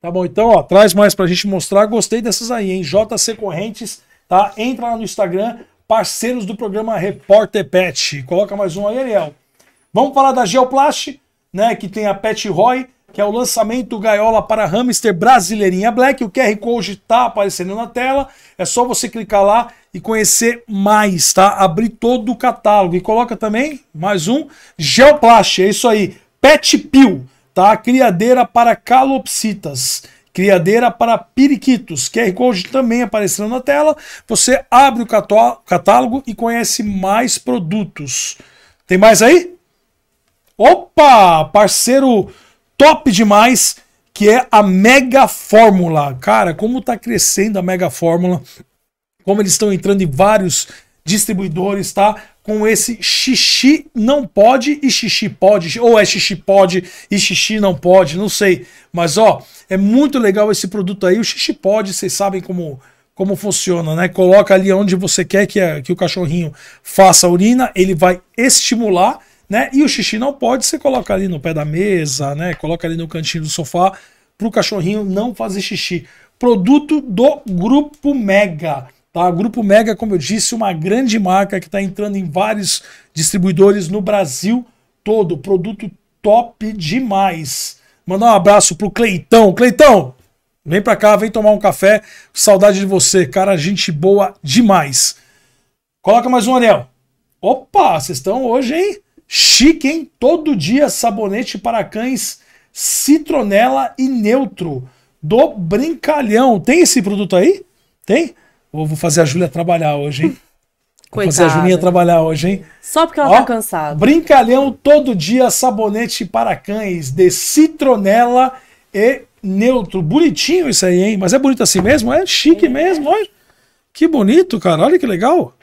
Tá bom, então, ó, traz mais pra gente mostrar. Gostei dessas aí, hein? JC Correntes, tá? Entra lá no Instagram, parceiros do programa Repórter Pet. Coloca mais um aí, Ariel. Vamos falar da Geoplast, né, que tem a Pet Roy, que é o lançamento gaiola para hamster brasileirinha black. O QR Code está aparecendo na tela. É só você clicar lá e conhecer mais, tá? Abrir todo o catálogo. E coloca também mais um Geoplast, é isso aí. Pet Pill, tá? Criadeira para calopsitas. Criadeira para periquitos. QR Code também aparecendo na tela. Você abre o catálogo e conhece mais produtos. Tem mais aí? Opa! Parceiro top demais, que é a Mega Fórmula. Cara, como está crescendo a Mega Fórmula. Como eles estão entrando em vários distribuidores, tá? Com esse xixi não pode e xixi pode, ou é xixi pode e xixi não pode, não sei. Mas ó, é muito legal esse produto aí. O xixi pode, vocês sabem como como funciona, né? Coloca ali onde você quer que, a, que o cachorrinho faça a urina, ele vai estimular, né? E o xixi não pode, você coloca ali no pé da mesa, né? Coloca ali no cantinho do sofá para o cachorrinho não fazer xixi. Produto do Grupo Mega. Tá? Grupo Mega, como eu disse, uma grande marca que está entrando em vários distribuidores no Brasil todo. Produto top demais. Mandar um abraço pro Cleitão. Cleitão, vem para cá, vem tomar um café. Saudade de você, cara. Gente boa demais. Coloca mais um anel. Opa, vocês estão hoje, hein? Chique, hein? Todo dia sabonete para cães, citronela e neutro. Do brincalhão. Tem esse produto aí? Tem? Ou vou fazer a Júlia trabalhar hoje, hein? Coitada. Vou fazer a Julinha trabalhar hoje, hein? Só porque ela Ó, tá cansada. Brincalhão todo dia, sabonete para cães de citronela e neutro. Bonitinho isso aí, hein? Mas é bonito assim mesmo? É chique é. mesmo, olha. Que bonito, cara. Olha que legal.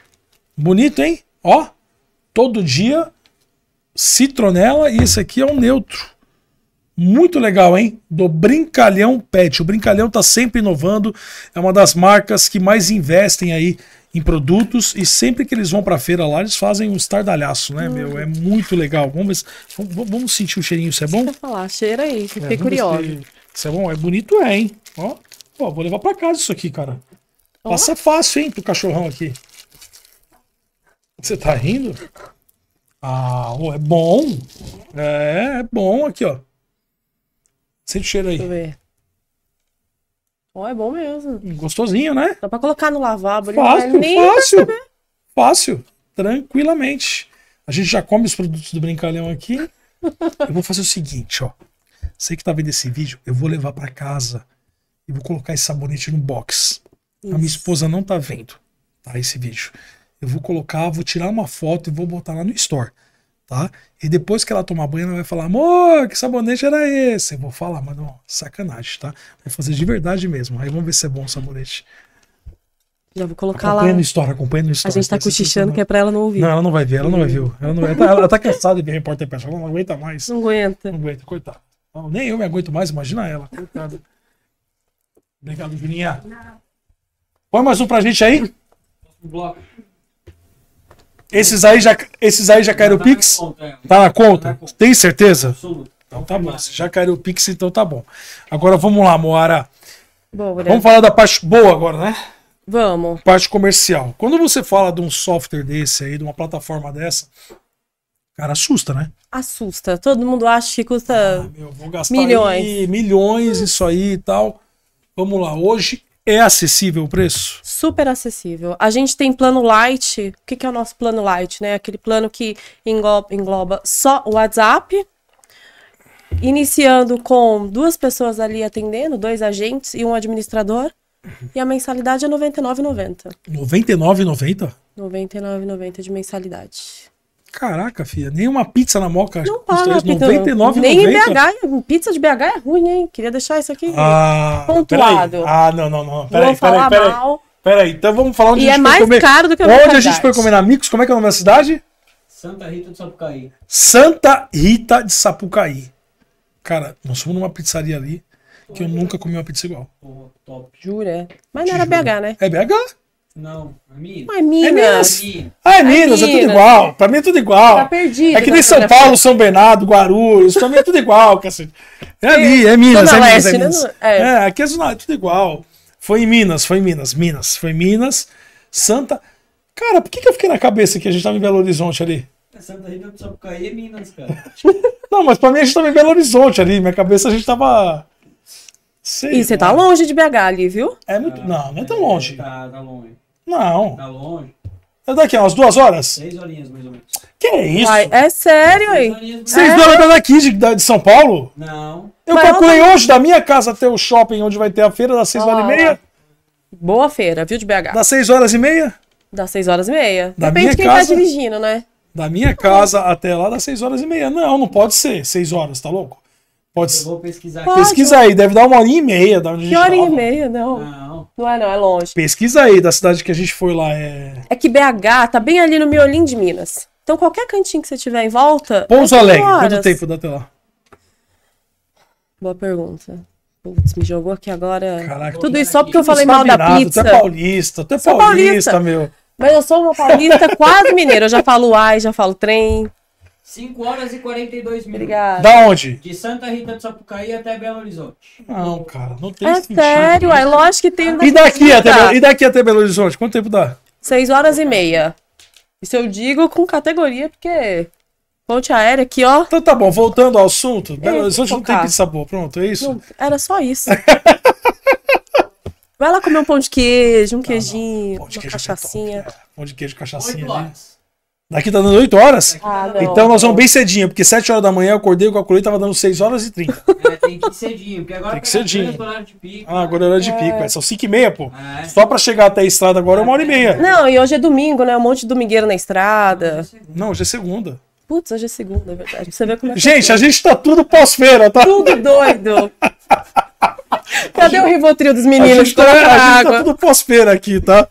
Bonito, hein? Ó, todo dia, citronela e isso aqui é um neutro. Muito legal, hein? Do Brincalhão Pet. O Brincalhão tá sempre inovando, é uma das marcas que mais investem aí em produtos e sempre que eles vão para feira lá, eles fazem um estardalhaço, né, hum. meu? É muito legal. Vamos, vamos, vamos sentir o cheirinho, isso é bom? Deixa eu falar, cheira aí, é, fiquei é, curioso. isso é bom? É bonito, é, hein? Ó, ó, vou levar para casa isso aqui, cara. Passa fácil, hein, pro cachorrão aqui. Você tá rindo? Ah, é bom. É, é bom aqui, ó. Sente o cheiro aí. Deixa eu ver. Ó, oh, é bom mesmo. Gostosinho, né? Dá pra colocar no lavabo. É fácil, fácil. Fácil. Tranquilamente. A gente já come os produtos do Brincalhão aqui. eu vou fazer o seguinte, ó. Você que tá vendo esse vídeo, eu vou levar para casa e vou colocar esse sabonete no box. Isso. A minha esposa não tá vendo, tá? Esse vídeo. Eu vou colocar, vou tirar uma foto e vou botar lá no store tá? E depois que ela tomar banho, ela vai falar, amor, que sabonete era esse? Eu vou falar, mas não, sacanagem, tá? Vai fazer de verdade mesmo. Aí vamos ver se é bom o sabonete. Já vou colocar acompanha lá. Acompanha no história acompanha no história. A gente tá, tá cochichando que é pra ela não ouvir. Não, ela não vai ver, ela não vai ver. Ela, não vai, ela, tá, ela tá cansada de ver repórter peça, ela não aguenta mais. Não aguenta. Não aguenta, coitada. Nem eu me aguento mais, imagina ela, coitada. Obrigado, Juninha. Põe mais um pra gente aí. Próximo bloco. Esses aí já, esses aí já caíram o tá Pix? É. Tá, tá na conta? Tem certeza? Tá então tá bom. Se já caiu o Pix, então tá bom. Agora vamos lá, Moara. Vamos falar da parte boa agora, né? Vamos. Parte comercial. Quando você fala de um software desse aí, de uma plataforma dessa, cara, assusta, né? Assusta. Todo mundo acha que custa ah, meu, milhões. Aí, milhões isso aí e tal. Vamos lá. Hoje, é acessível o preço? Super acessível. A gente tem plano light. O que, que é o nosso plano light, né? Aquele plano que engloba, engloba só o WhatsApp, iniciando com duas pessoas ali atendendo, dois agentes e um administrador. Uhum. E a mensalidade é R$ 99,90. R$ 99,90? R$ 99,90 de mensalidade. Caraca, filha, nem uma pizza na moca não custa R$ 99 Nem em BH, pizza de BH é ruim, hein? Queria deixar isso aqui ah, pontuado. Ah, não, não, não. Peraí, peraí, peraí. Peraí, então vamos falar onde e a é gente é mais caro do que a Onde a gente foi comer na Micos? Como é que é o nome da cidade? Santa Rita de Sapucaí. Santa Rita de Sapucaí. Cara, nós fomos numa pizzaria ali que eu nunca comi uma pizza igual. Porra, top. Jura? Mas não era BH, né? É BH? Não, é Minas. É Minas. Ah, é, Minas, é tudo igual. Pra mim é tudo igual. Tá perdido. É que nem São Paulo, São Bernardo, Guarulhos. Pra mim é tudo igual, cacete. É ali, é, é Minas, é né? Minas. é, Minas. É. aqui é, é tudo igual. Foi em Minas, foi em Minas, Minas. Foi em Minas, Santa. Cara, por que, que eu fiquei na cabeça que a gente tava em Belo Horizonte ali? É Santa Rita do Sapucaí é Minas, cara. Não, mas pra mim a gente tava em Belo Horizonte ali. Minha cabeça a gente tava. Sei, e você tá longe de BH ali, viu? É muito. Ah, não, não é tão longe. Tá, tá longe. Não. Tá longe. É daqui a umas duas horas? Seis horinhas, mais ou menos. Que é isso? Ai, é sério, hein? Seis horas é. daqui de, de São Paulo? Não. Eu Mas calculei não... hoje da minha casa até o shopping onde vai ter a feira, das seis ah, horas e meia. Boa feira, viu, de BH. Das seis horas e meia? Das seis horas e meia. Da Depende minha de quem tá casa, tá dirigindo, né? Da minha casa até lá, das seis horas e meia. Não, não pode ser seis horas, tá louco? Pode ser. Eu vou pesquisar aqui. Pesquisa aí, deve dar uma hora e meia. Da onde que a gente hora tava. e meia, não. não. Não é, não, é longe. Pesquisa aí da cidade que a gente foi lá. É, é que BH tá bem ali no miolim de Minas. Então qualquer cantinho que você tiver em volta. Pouso é Alegre, horas. quanto tempo dá até lá? Boa pergunta. Putz, me jogou aqui agora. Caraca, Tudo isso só porque eu falei mal da pizza. Tu é paulista, tu é paulista, paulista, meu. Mas eu sou uma paulista quase mineira. Eu já falo ai, já falo trem. 5 horas e 42 minutos. Obrigada. Da onde? De Santa Rita de Sapucaí até Belo Horizonte. Não, cara, não tem É sentido. sério, é lógico que tem. E daqui, até Belo, e daqui até Belo Horizonte? Quanto tempo dá? 6 horas e meia. Isso eu digo com categoria, porque. Ponte aérea aqui, ó. Então tá bom, voltando ao assunto. Belo Horizonte não tem pizza boa, pronto, é isso? Não, era só isso. Vai lá comer um pão de queijo, um queijinho, não. Pão de uma queijo é cachaçinha. É Pão de queijo, cachaçinha. Oito horas. Daqui tá dando 8 horas. Ah, então nós vamos bem cedinho, porque 7 horas da manhã eu acordei, eu calculei, tava dando 6 horas e 30. É, tem que ir cedinho, porque agora tem que cedinho. de pico. Ah, agora é hora de né? pico. É, são 5 e meia, pô. É. Só pra chegar até a estrada agora é uma hora e é. meia. Não, e hoje é domingo, né? Um monte de domingueiro na estrada. É não, hoje é segunda. Putz, hoje é segunda, é verdade. Você vê como é que Gente, é. a gente tá tudo pós-feira, tá? Tudo doido. Cadê gente, o Rivotril dos meninos? A gente tá, a gente tá tudo pós-feira aqui, tá?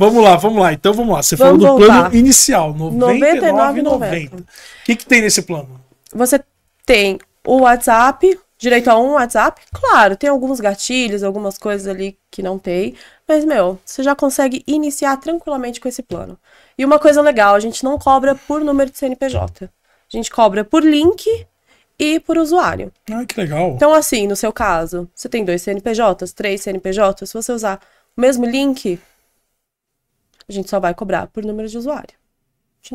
Vamos lá, vamos lá. Então vamos lá. Você vamos falou do voltar. plano inicial, 99,90. o que, que tem nesse plano? Você tem o WhatsApp, direito a um WhatsApp. Claro, tem alguns gatilhos, algumas coisas ali que não tem. Mas, meu, você já consegue iniciar tranquilamente com esse plano. E uma coisa legal, a gente não cobra por número de CNPJ. A gente cobra por link e por usuário. Ah, que legal. Então, assim, no seu caso, você tem dois CNPJs, três CNPJs, se você usar o mesmo link, a gente só vai cobrar por número de usuário.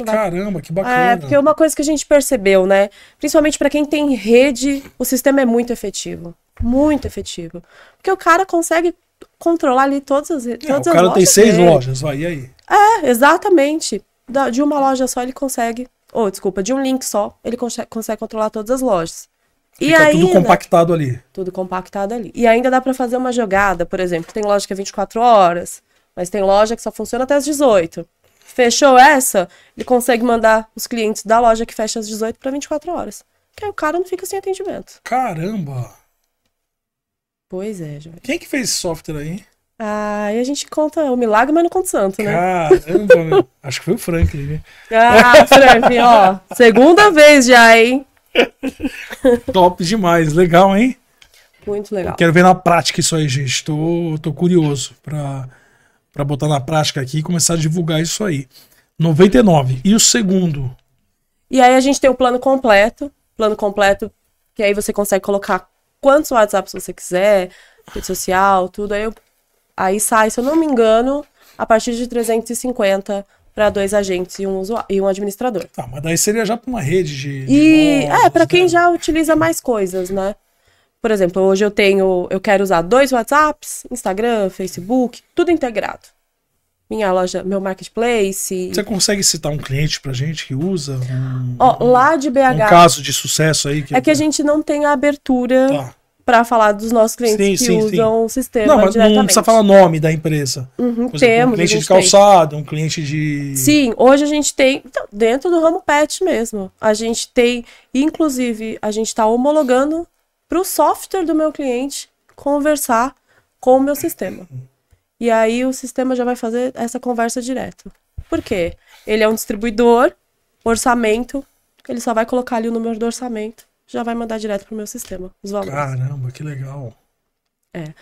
Vai... Caramba, que bacana. É, porque é uma coisa que a gente percebeu, né? Principalmente para quem tem rede, o sistema é muito efetivo. Muito efetivo. Porque o cara consegue controlar ali todas as redes. É, o cara tem seis dele. lojas, vai, e aí? É, exatamente. de uma loja só ele consegue. Ou, oh, desculpa, de um link só, ele consegue, consegue controlar todas as lojas. Fica e ainda, tudo compactado ali. Tudo compactado ali. E ainda dá para fazer uma jogada, por exemplo, tem loja que é 24 horas, mas tem loja que só funciona até as 18. Fechou essa, ele consegue mandar os clientes da loja que fecha às 18 para 24 horas. Que aí o cara não fica sem atendimento. Caramba! Pois é, Jorge. Quem é que fez esse software aí? Ah, e a gente conta o milagre, mas não conta o santo, né? Caramba, meu. Acho que foi o Franklin, né? Ah, Franklin, ó. Segunda vez já, hein? Top demais, legal, hein? Muito legal. Eu quero ver na prática isso aí, gente. Tô, tô curioso pra para botar na prática aqui e começar a divulgar isso aí. 99. E o segundo? E aí a gente tem o plano completo. Plano completo, que aí você consegue colocar quantos WhatsApps você quiser, rede social, tudo. Aí, eu, aí sai, se eu não me engano, a partir de 350 para dois agentes e um, usuário, e um administrador. Tá, mas daí seria já para uma rede de. de e é, para né? quem já utiliza mais coisas, né? por exemplo, hoje eu tenho, eu quero usar dois WhatsApps, Instagram, Facebook, tudo integrado. Minha loja, meu marketplace. Você consegue citar um cliente pra gente que usa? Um, Ó, um, lá de BH. Um caso de sucesso aí. Que é que a gente não tem a abertura tá. para falar dos nossos clientes sim, que sim, usam sim. o sistema. Não, mas diretamente. não precisa falar nome da empresa. Uhum, exemplo, temos, um cliente de calçado, tem. um cliente de. Sim, hoje a gente tem. Então, dentro do ramo pet mesmo. A gente tem, inclusive, a gente está homologando para o software do meu cliente conversar com o meu sistema. E aí o sistema já vai fazer essa conversa direto. Por quê? Ele é um distribuidor, orçamento, ele só vai colocar ali o número do orçamento, já vai mandar direto para o meu sistema os valores. Caramba, que legal. É.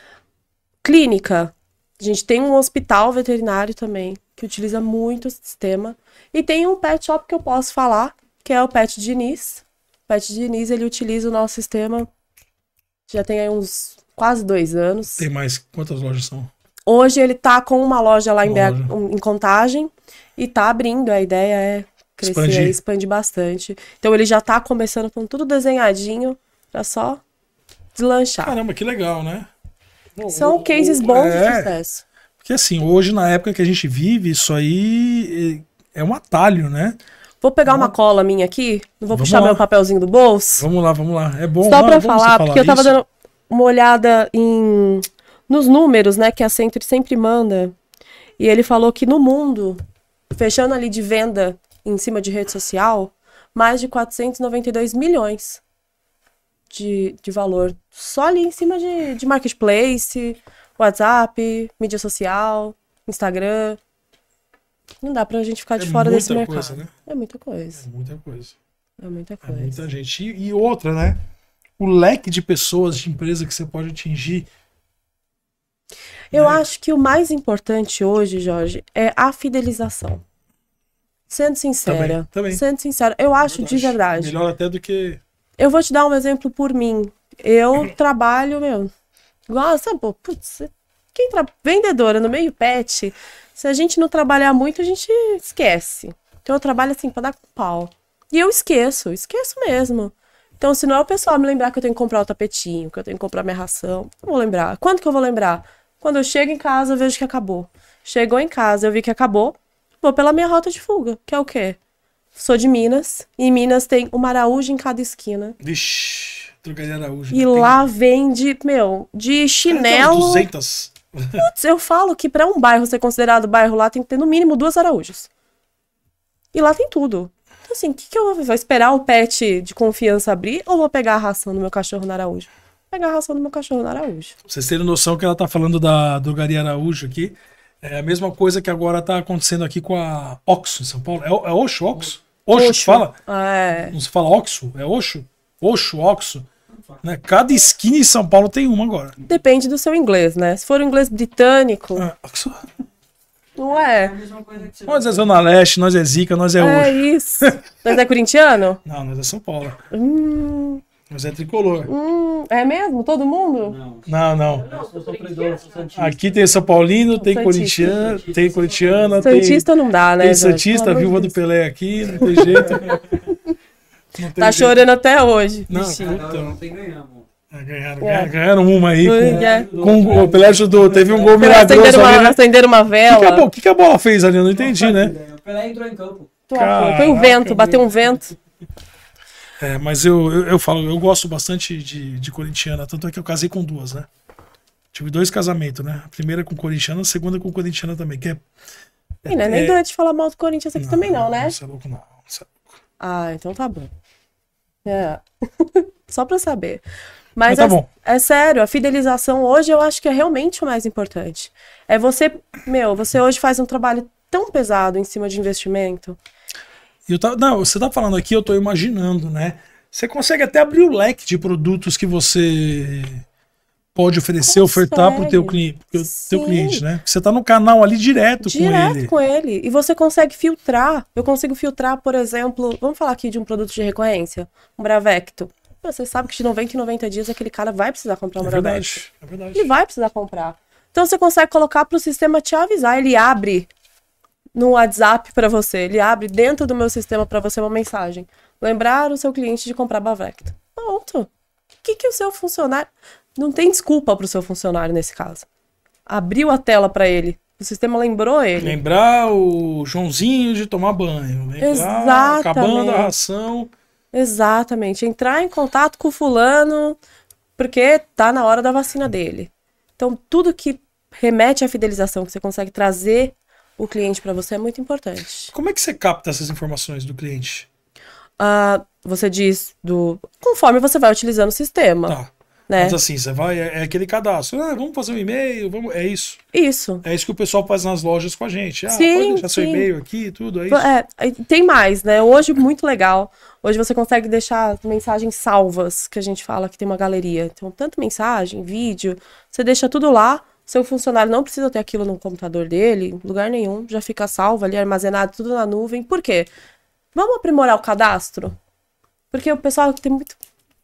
Clínica. A gente tem um hospital veterinário também, que utiliza muito o sistema. E tem um pet shop que eu posso falar, que é o Pet Diniz. O Pet Diniz, ele utiliza o nosso sistema já tem aí uns quase dois anos. Tem mais? Quantas lojas são? Hoje ele tá com uma loja lá uma em, loja. em Contagem e tá abrindo. A ideia é crescer expandir. expandir bastante. Então ele já tá começando com tudo desenhadinho pra só deslanchar. Caramba, que legal, né? São o, cases bons é, de sucesso. Porque assim, hoje na época que a gente vive, isso aí é, é um atalho, né? Vou pegar uma cola minha aqui, não vou vamos puxar lá. meu papelzinho do bolso. Vamos lá, vamos lá. É bom. Só para falar, porque eu tava dando uma olhada em nos números, né, que a Century sempre manda. E ele falou que no mundo, fechando ali de venda em cima de rede social, mais de 492 milhões de, de valor. Só ali em cima de, de marketplace, WhatsApp, mídia social, Instagram. Não dá pra gente ficar de é fora desse mercado. Coisa, né? É muita coisa. É muita coisa. É muita coisa. É muita gente. E, e outra, né? O leque de pessoas, de empresa que você pode atingir. Eu né? acho que o mais importante hoje, Jorge, é a fidelização. Sendo sincera. Também, também. Sendo sincera. Eu acho verdade. de verdade. Melhor até do que. Eu vou te dar um exemplo por mim. Eu trabalho, meu. Nossa, pô, putz, quem tra... vendedora no meio pet, se a gente não trabalhar muito, a gente esquece. Então eu trabalho assim para dar com pau. E eu esqueço, esqueço mesmo. Então, se não é o pessoal me lembrar que eu tenho que comprar o tapetinho, que eu tenho que comprar minha ração, não vou lembrar. Quando que eu vou lembrar? Quando eu chego em casa, eu vejo que acabou. Chegou em casa, eu vi que acabou, vou pela minha rota de fuga, que é o quê? Sou de Minas, e em Minas tem uma Araújo em cada esquina. Vixi, trocaria Araújo. E né? lá tem... vende, meu, de chinelo. Cara, 200 Putz, eu falo que para um bairro ser considerado bairro lá tem que ter no mínimo duas Araújos. E lá tem tudo. Então, assim, o que, que eu vou, vou esperar o pet de confiança abrir ou vou pegar a ração do meu cachorro na Araújo? Vou pegar a ração do meu cachorro na Araújo. Vocês terem noção que ela tá falando da drogaria Araújo aqui. É a mesma coisa que agora tá acontecendo aqui com a Oxo em São Paulo. É, é Oxo, Oxo? Oxo, Oxo. fala? É. Não se fala Oxo? É Oxo? Oxo, Oxo. Né? Cada esquina em São Paulo tem uma agora. Depende do seu inglês, né? Se for um inglês britânico. É. não é? é nós é Zona Leste, nós é Zica, nós é hoje. É isso. nós é corintiano? Não, nós é São Paulo. Hum. Nós é tricolor. Hum, é mesmo? Todo mundo? Não, não. não. Aqui tem São Paulino, tem corintiano, tem corintiana. Santista tem, não dá, né? Tem Santista, viúva do Pelé aqui, não tem jeito. Tá jeito. chorando até hoje. Não, bichinho. então. É, ganharam, é. ganharam uma aí. É. Com, com, o Pelé ajudou. Teve um gol milagroso. Acenderam uma, ali, né? acenderam uma vela. O que, que, a, que, que a bola fez ali? Eu não entendi, né? O Pelé entrou em campo. Caraca, Foi um vento, bateu um vento. É, mas eu, eu, eu, falo, eu gosto bastante de, de corintiana, tanto é que eu casei com duas, né? Tive dois casamentos, né? A primeira com corintiana, a segunda com corintiana também. Que é, é Nem é... doente falar mal do Corinthians aqui não, também não, né? Você é louco, não. É ah, então tá bom. É. Só para saber. Mas, Mas tá é, é, sério, a fidelização hoje eu acho que é realmente o mais importante. É você, meu, você hoje faz um trabalho tão pesado em cima de investimento. Eu não, você tá falando aqui, eu tô imaginando, né? Você consegue até abrir o leque de produtos que você pode oferecer, Consegue. ofertar para o teu, cli teu, cliente, né? você está no canal ali direto, direto com ele. Direto com ele. E você consegue filtrar. Eu consigo filtrar, por exemplo, vamos falar aqui de um produto de recorrência, um Bravecto. Você sabe que de 90 em 90 dias aquele cara vai precisar comprar um é Bravecto. Verdade, é verdade. Ele vai precisar comprar. Então você consegue colocar para o sistema te avisar, ele abre no WhatsApp para você, ele abre dentro do meu sistema para você uma mensagem. Lembrar o seu cliente de comprar Bravecto. Pronto. O que, que o seu funcionário. Não tem desculpa para o seu funcionário nesse caso. Abriu a tela para ele. O sistema lembrou ele. Lembrar o Joãozinho de tomar banho. Exatamente. acabando a ração. Exatamente. Entrar em contato com o fulano porque tá na hora da vacina dele. Então, tudo que remete à fidelização, que você consegue trazer o cliente para você, é muito importante. Como é que você capta essas informações do cliente? Uh, você diz do. Conforme você vai utilizando o sistema. Tá. Né? Mas assim, você vai, é, é aquele cadastro. Ah, vamos fazer um e-mail, vamos. É isso. Isso. É isso que o pessoal faz nas lojas com a gente. Ah, sim, pode deixar sim. seu e-mail aqui, tudo, é isso. É, tem mais, né? Hoje, muito legal. Hoje você consegue deixar mensagens salvas, que a gente fala que tem uma galeria. Então, tanto mensagem, vídeo, você deixa tudo lá. Seu funcionário não precisa ter aquilo no computador dele, lugar nenhum, já fica salvo ali, armazenado tudo na nuvem. Por quê? Vamos aprimorar o cadastro? Porque o pessoal tem muito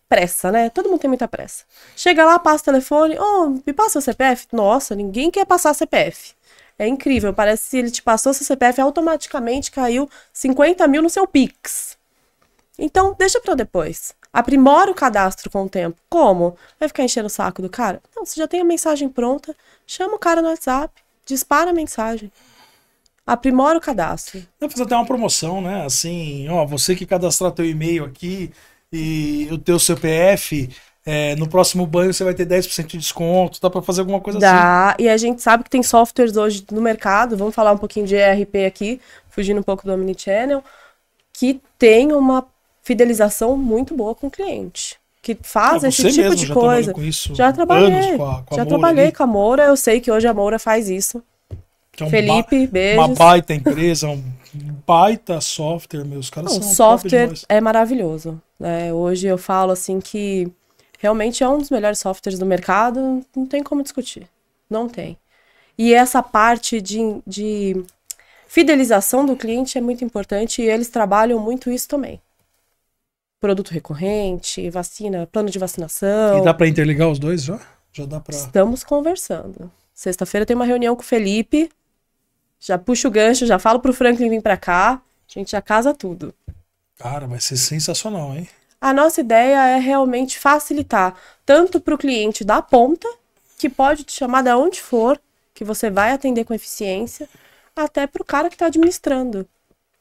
pressa, né? Todo mundo tem muita pressa. Chega lá, passa o telefone, oh, me passa o CPF. Nossa, ninguém quer passar CPF. É incrível, parece que se ele te passou seu CPF, automaticamente caiu 50 mil no seu Pix. Então, deixa para depois. Aprimora o cadastro com o tempo. Como? Vai ficar enchendo o saco do cara? Não, você já tem a mensagem pronta, chama o cara no WhatsApp, dispara a mensagem. Aprimora o cadastro. Eu fiz até uma promoção, né? Assim, ó, você que cadastrar teu e-mail aqui, e o teu CPF, é, no próximo banho você vai ter 10% de desconto, dá para fazer alguma coisa dá. assim. Dá, e a gente sabe que tem softwares hoje no mercado, vamos falar um pouquinho de ERP aqui, fugindo um pouco do Omnichannel, que tem uma fidelização muito boa com o cliente que faz ah, esse tipo mesmo, de já coisa. Com isso já trabalhei. Com a, com a já Moura trabalhei ali. com a Moura, eu sei que hoje a Moura faz isso. É um Felipe, ba Uma baita empresa, um baita software, meus caras. Não, software é maravilhoso. Né? Hoje eu falo assim que realmente é um dos melhores softwares do mercado, não tem como discutir. Não tem. E essa parte de, de fidelização do cliente é muito importante e eles trabalham muito isso também. Produto recorrente, vacina, plano de vacinação. E dá para interligar os dois já? Já dá para. Estamos conversando. Sexta-feira tem uma reunião com o Felipe. Já puxo o gancho, já falo pro Franklin vir para cá. A gente já casa tudo. Cara, vai ser sensacional, hein? A nossa ideia é realmente facilitar tanto para o cliente da ponta, que pode te chamar de onde for, que você vai atender com eficiência, até para o cara que está administrando,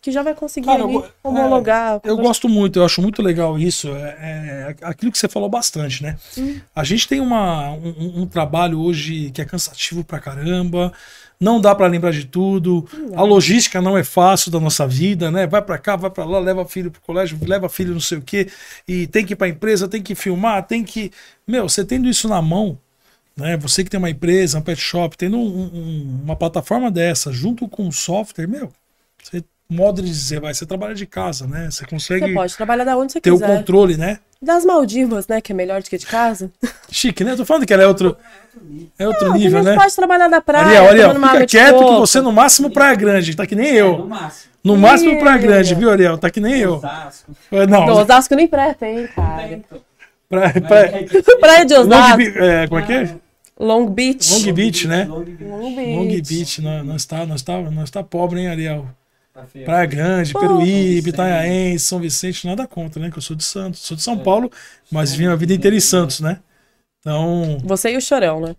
que já vai conseguir cara, ali, é, homologar. É, eu gosto muito, eu acho muito legal isso. É, é aquilo que você falou bastante, né? Hum. A gente tem uma, um, um trabalho hoje que é cansativo para caramba não dá para lembrar de tudo, a logística não é fácil da nossa vida, né? Vai para cá, vai para lá, leva filho pro colégio, leva filho não sei o quê, e tem que ir para empresa, tem que filmar, tem que. Meu, você tendo isso na mão, né? Você que tem uma empresa, um pet shop, tendo um, um, uma plataforma dessa junto com um software, meu, você modo de dizer, vai, você trabalha de casa, né? Você consegue. Você pode trabalhar da onde você ter quiser. Ter o controle, né? Das Maldivas, né? Que é melhor do que de casa. Chique, né? Eu tô falando que ela é outro. É outro não, nível, né? Você pode trabalhar da praia. Ariel, Ariel, fica quieto que você no máximo praia grande, tá que nem eu. É, no máximo. No máximo praia grande, viu, Ariel? Tá que nem eu. Osasco. É, não, no Osasco nem praia tem, cara. Praia, praia... É praia de Osasco. Long, é, como é que é? Ah, Long Beach. Long Beach, né? Long Beach, Long Beach. Long Beach. Não, não, está, não, está, não está pobre, hein, Ariel? Tá Praia Grande, Pô, Peruíbe, Itanhaém, São Vicente, nada contra, né? Que eu sou de Santos, sou de São é. Paulo, mas vim a vida inteira em né? Santos, né? Então. Você e o Chorão, né?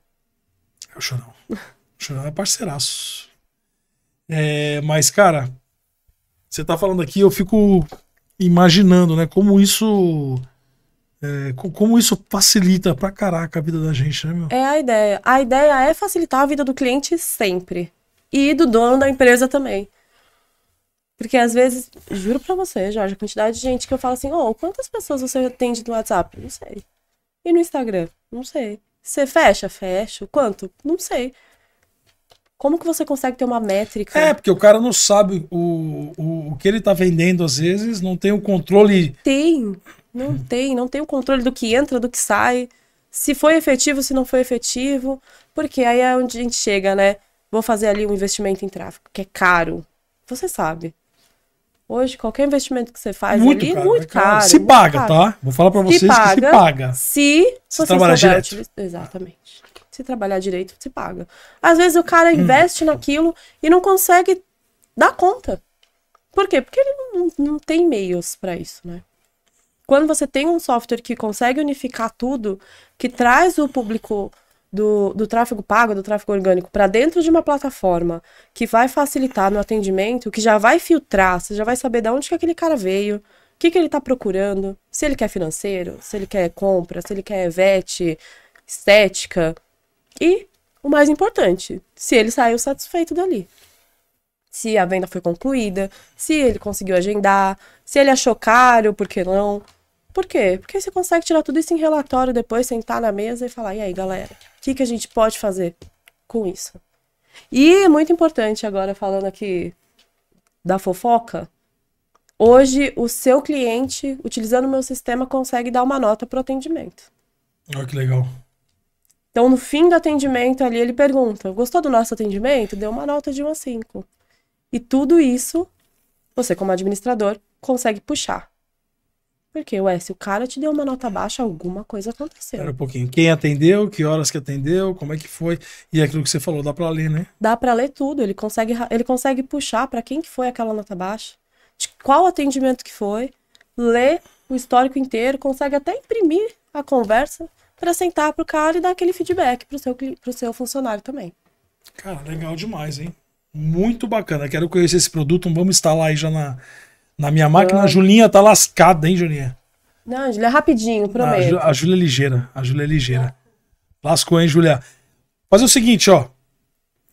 É o Chorão. O Chorão é parceiraço. É, mas, cara, você tá falando aqui, eu fico imaginando, né? Como isso. É, como isso facilita pra caraca a vida da gente, né, meu? É a ideia. A ideia é facilitar a vida do cliente sempre. E do dono da empresa também. Porque às vezes, juro pra você, Jorge, a quantidade de gente que eu falo assim, ô, oh, quantas pessoas você atende no WhatsApp? Não sei. E no Instagram? Não sei. Você fecha? Fecha. Quanto? Não sei. Como que você consegue ter uma métrica? É, porque o cara não sabe o, o, o que ele tá vendendo, às vezes, não tem o controle. Tem, não tem, não tem o controle do que entra, do que sai, se foi efetivo, se não foi efetivo, porque aí é onde a gente chega, né? Vou fazer ali um investimento em tráfego, que é caro. Você sabe. Hoje, qualquer investimento que você faz é muito ali, caro, muito né, caro. Se muito paga, caro. tá? Vou falar para vocês paga, que se paga. Se, se você trabalhar direito. Utiliz... Exatamente. Se trabalhar direito, se paga. Às vezes o cara hum. investe hum. naquilo e não consegue dar conta. Por quê? Porque ele não, não tem meios para isso, né? Quando você tem um software que consegue unificar tudo, que traz o público do, do tráfego pago, do tráfego orgânico, para dentro de uma plataforma que vai facilitar no atendimento, que já vai filtrar, você já vai saber de onde que aquele cara veio, o que, que ele está procurando, se ele quer financeiro, se ele quer compra, se ele quer vete, estética. E o mais importante, se ele saiu satisfeito dali. Se a venda foi concluída, se ele conseguiu agendar, se ele achou caro, por que não? Por quê? Porque você consegue tirar tudo isso em relatório depois, sentar na mesa e falar: e aí, galera, o que, que a gente pode fazer com isso? E muito importante agora, falando aqui da fofoca, hoje o seu cliente, utilizando o meu sistema, consegue dar uma nota para o atendimento. Olha que legal. Então, no fim do atendimento ali, ele pergunta: gostou do nosso atendimento? Deu uma nota de 1 a 5. E tudo isso, você, como administrador, consegue puxar. Porque, ué, se o cara te deu uma nota baixa, alguma coisa aconteceu. Espera um pouquinho. Quem atendeu, que horas que atendeu, como é que foi. E é aquilo que você falou, dá pra ler, né? Dá pra ler tudo. Ele consegue, ele consegue puxar para quem que foi aquela nota baixa, de qual atendimento que foi, lê o histórico inteiro, consegue até imprimir a conversa para sentar pro cara e dar aquele feedback pro seu, pro seu funcionário também. Cara, legal demais, hein? Muito bacana. Quero conhecer esse produto. Vamos instalar aí já na, na minha máquina, a Julinha tá lascada, hein, Julinha? Não, Julia, é rapidinho, ah, prometo. A, a Júlia é ligeira, a Júlia é ligeira. Lascou, hein, Julia? Faz o seguinte, ó.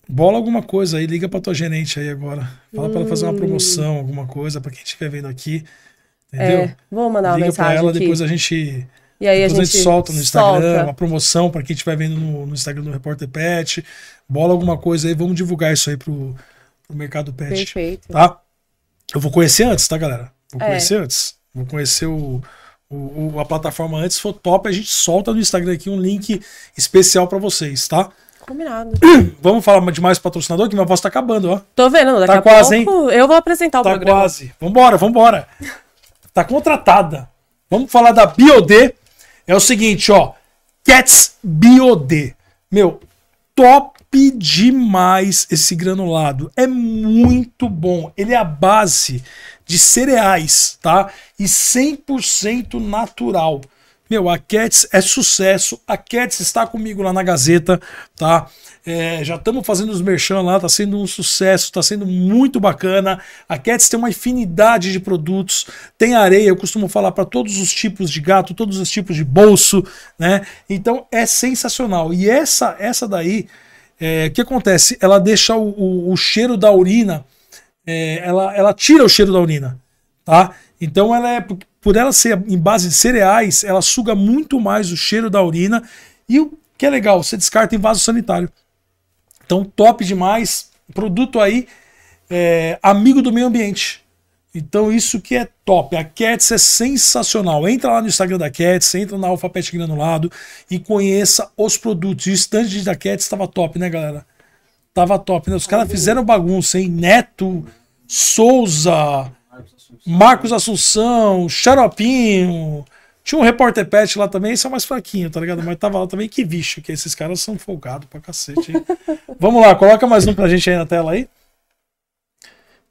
Bola alguma coisa aí, liga pra tua gerente aí agora. Fala hum. pra ela fazer uma hum. promoção, alguma coisa, pra quem estiver vendo aqui. Entendeu? É, vou mandar uma liga mensagem. Liga pra ela, aqui. depois a gente. E aí a gente, a gente, solta no Instagram, solta. uma promoção para quem estiver vendo no, no, Instagram do Repórter Pet. Bola alguma coisa aí, vamos divulgar isso aí pro, pro mercado pet. Perfeito. Tá? Eu vou conhecer antes, tá, galera? Vou é. conhecer é. antes. Vou conhecer o, o, o, a plataforma antes. Se for top, a gente solta no Instagram aqui um link especial para vocês, tá? Combinado. Vamos falar de mais patrocinador, que minha voz tá acabando, ó. Tô vendo, daqui tá a quase, pouco hein? eu vou apresentar o tá programa. Tá quase. Vambora, vambora. tá contratada. Vamos falar da BioD. É o seguinte, ó. Cats BioD. Meu, top pedir mais esse granulado. É muito bom. Ele é a base de cereais, tá? E 100% natural. Meu, a Cats é sucesso. A Cats está comigo lá na Gazeta, tá? É, já estamos fazendo os merchan lá, tá sendo um sucesso, tá sendo muito bacana. A Cats tem uma infinidade de produtos, tem areia, eu costumo falar para todos os tipos de gato, todos os tipos de bolso, né? Então é sensacional. E essa essa daí é, o que acontece? Ela deixa o, o, o cheiro da urina, é, ela, ela tira o cheiro da urina, tá? Então ela é, por ela ser em base de cereais, ela suga muito mais o cheiro da urina e o que é legal, você descarta em vaso sanitário. Então top demais, produto aí é, amigo do meio ambiente. Então isso que é top. A Cats é sensacional. Entra lá no Instagram da Cats, entra na Pet Granulado e conheça os produtos. E o stand da Cats estava top, né, galera? Tava top, né? Os caras fizeram bagunça, hein? Neto, Souza, Marcos Assunção, Xaropinho. Tinha um repórter pet lá também, esse é mais fraquinho, tá ligado? Mas tava lá também, que bicho, que esses caras são folgados pra cacete, hein? Vamos lá, coloca mais um pra gente aí na tela aí.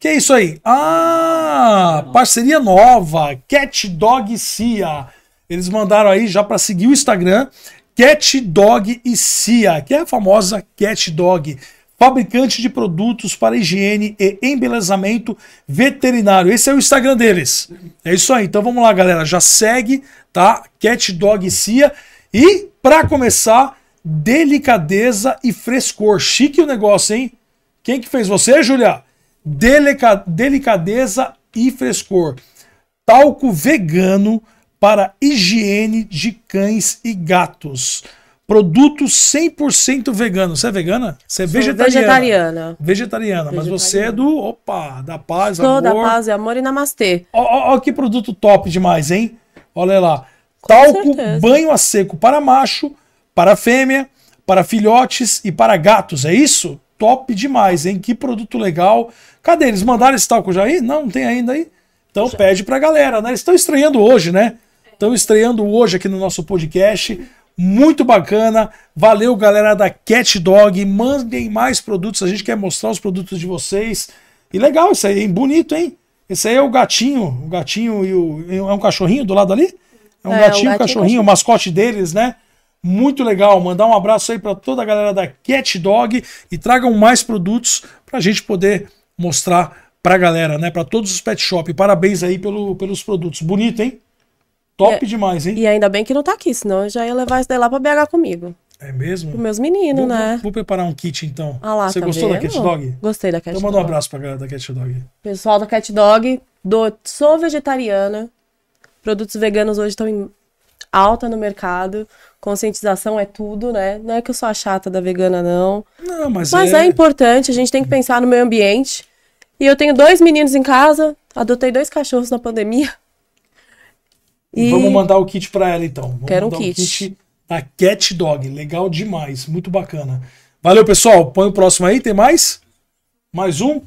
Que é isso aí? Ah, parceria nova, Cat Dog Cia. Eles mandaram aí já para seguir o Instagram, Cat Dog e Cia, que é a famosa Cat Dog, fabricante de produtos para higiene e embelezamento veterinário. Esse é o Instagram deles. É isso aí. Então vamos lá, galera, já segue, tá? Cat Dog e Cia. E para começar, delicadeza e frescor. Chique o negócio, hein? Quem que fez você, Julia? delica, delicadeza e frescor. Talco vegano para higiene de cães e gatos. Produto 100% vegano. Você é vegana? Você é vegetariana. vegetariana. Vegetariana. Mas você é do, opa, da paz, Sou amor. da paz e amor e namastê. Olha que produto top demais, hein? Olha lá. Com Talco certeza. banho a seco para macho, para fêmea, para filhotes e para gatos, é isso? top demais, hein? Que produto legal. Cadê? Eles mandaram esse talco já aí? Não, não tem ainda aí? Então já. pede pra galera, né? Eles estão estreando hoje, né? Estão estreando hoje aqui no nosso podcast. Muito bacana. Valeu, galera da Cat Dog. Mandem mais produtos. A gente quer mostrar os produtos de vocês. E legal isso aí, hein? Bonito, hein? Esse aí é o gatinho. O gatinho e o. É um cachorrinho do lado ali? É um é, gatinho, um cachorrinho, o mascote deles, né? Muito legal. Mandar um abraço aí para toda a galera da Cat Dog e tragam mais produtos para a gente poder mostrar para a galera, né? Para todos os pet shop. Parabéns aí pelo, pelos produtos. Bonito, hein? Top é, demais, hein? E ainda bem que não tá aqui, senão eu já ia levar isso daí lá para BH comigo. É mesmo? Os meus meninos, vou, né? Vou, preparar um kit então. Ah lá, Você tá gostou vendo? da Cat Dog? Gostei da então Cat então, Dog. Então manda um abraço pra galera da Cat Dog. Pessoal da Cat Dog, do... sou vegetariana. Produtos veganos hoje estão em alta no mercado. Conscientização é tudo, né? Não é que eu sou a chata da vegana, não. Não, mas, mas é... é importante, a gente tem que pensar no meio ambiente. E eu tenho dois meninos em casa, adotei dois cachorros na pandemia. E... Vamos mandar o kit para ela então. Vamos Quero um kit. Um kit Cat Dog, legal demais, muito bacana. Valeu, pessoal. Põe o próximo aí, tem mais? Mais um? O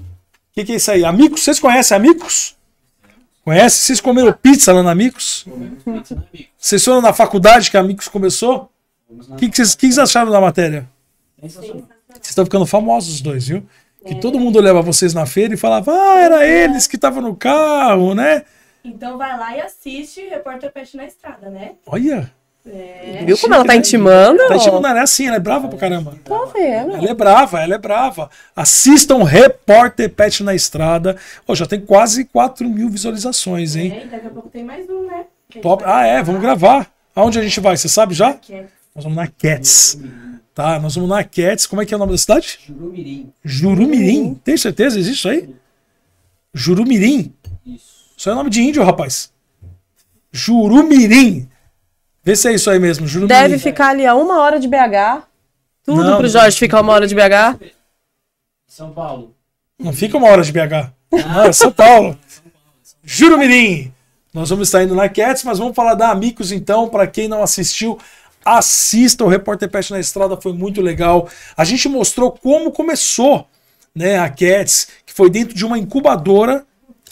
que, que, é isso aí? Amigos? Vocês conhecem Amigos? Conhece? Vocês comeram pizza lá na Amigos? Vocês foram na faculdade que a Mix começou? O que, que, vocês, que vocês acharam da matéria? Vocês estão ficando famosos os dois, viu? Que é. todo mundo olhava vocês na feira e falava, ah, era é. eles que estavam no carro, né? Então vai lá e assiste Repórter Pet na Estrada, né? Olha! É. Viu como ela tá né? intimando? Tá intimando, ela é assim, ela é brava pra caramba. Tá vendo? Tá ela é brava, ela é brava. Assistam Repórter Pet na Estrada. Oh, já tem quase 4 mil visualizações, hein? É, daqui a pouco tem mais um, né? Pop... Ah, é, vamos gravar. Aonde a gente vai? Você sabe já? Nós vamos na Cats. Tá, nós vamos na Cats. Como é que é o nome da cidade? Jurumirim. Jurumirim? Tem certeza? Existe isso aí? Jurumirim? Isso. Isso é nome de índio, rapaz. Jurumirim. Vê se é isso aí mesmo, Jurumirim. Deve ficar ali a uma hora de BH. Tudo não, pro Jorge ficar uma hora de BH. São Paulo. Não fica uma hora de BH. Ah, é São Paulo. Jurumirim. Nós vamos estar indo na Cats, mas vamos falar da Amigos então, para quem não assistiu, assista o Repórter Pet na Estrada, foi muito legal. A gente mostrou como começou né, a Cats, que foi dentro de uma incubadora.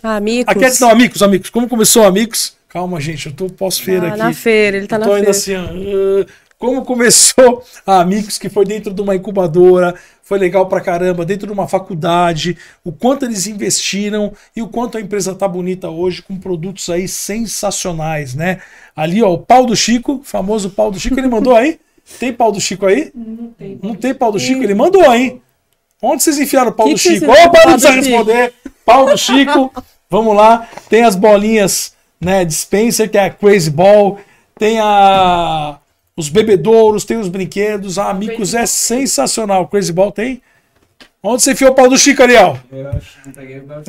amigos. A Cats não, amigos, amigos. Como começou, amigos? Calma, gente, eu tô pós-feira ah, tá aqui. na feira, ele tá tô na ainda feira. assim, uh, como começou a Amigos, que foi dentro de uma incubadora, foi legal pra caramba, dentro de uma faculdade, o quanto eles investiram e o quanto a empresa tá bonita hoje com produtos aí sensacionais, né? Ali, ó, o pau do Chico, famoso pau do Chico, ele mandou aí? Tem pau do Chico aí? Não tem. Não tem pau do Chico? Ele mandou, aí? Onde vocês enfiaram o pau que do Chico? Ô, oh, de responder. Pau do Chico. Vamos lá. Tem as bolinhas, né, Dispenser que é a Crazy Ball. Tem a os bebedouros, tem os brinquedos. A ah, Amigos é sensacional. Crazy Ball tem. Onde você enfiou o pau do Chico, Ariel? Eu acho que não peguei o pau.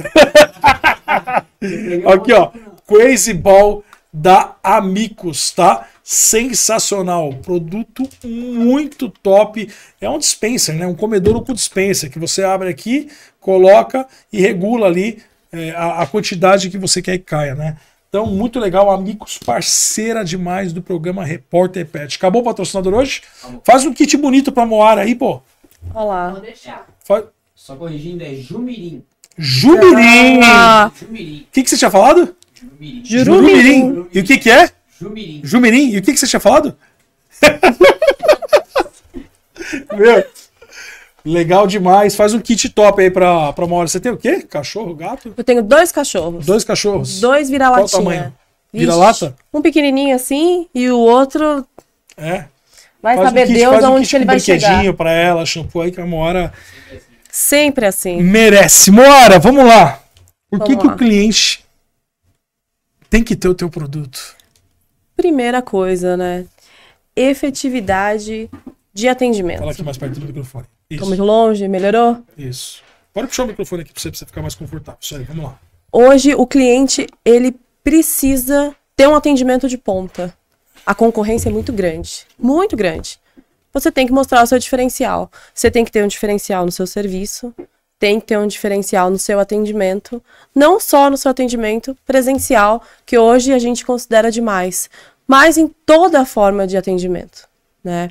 Aqui, ó. Crazy Ball da Amicus, tá? Sensacional, produto muito top. É um dispenser, né? Um comedouro com dispenser que você abre aqui, coloca e regula ali é, a, a quantidade que você quer que caia, né? Então, muito legal, amigos, parceira demais do programa Repórter Pet. Acabou o patrocinador hoje? Faz um kit bonito pra Moara aí, pô. Olá. Vou deixar. Faz... Só corrigindo, é Jumirim. Jumirim! Ah. Jumirim. O que, que você tinha falado? Jumirim. E o que, que é? Jumirim. Jumirim. E o que, que você tinha falado? Meu... Legal demais. Faz um kit top aí pra, pra uma hora. Você tem o quê? Cachorro, gato? Eu tenho dois cachorros. Dois cachorros? Dois vira-latinha. Qual o tamanho? Vira-lata? Um pequenininho assim e o outro... É? Vai faz saber um kit, Deus aonde um kit ele vai chegar. brinquedinho pra ela, shampoo aí que a Moara... Sempre assim. Merece. Moara, vamos lá. Por vamos que, lá. que o cliente tem que ter o teu produto? Primeira coisa, né? Efetividade de atendimento. Fala aqui mais perto do microfone. Isso. Estamos longe, melhorou? Isso. Pode puxar o microfone aqui para você, pra você ficar mais confortável. Isso aí, vamos lá. Hoje o cliente, ele precisa ter um atendimento de ponta. A concorrência é muito grande, muito grande. Você tem que mostrar o seu diferencial. Você tem que ter um diferencial no seu serviço, tem que ter um diferencial no seu atendimento, não só no seu atendimento presencial, que hoje a gente considera demais, mas em toda a forma de atendimento né?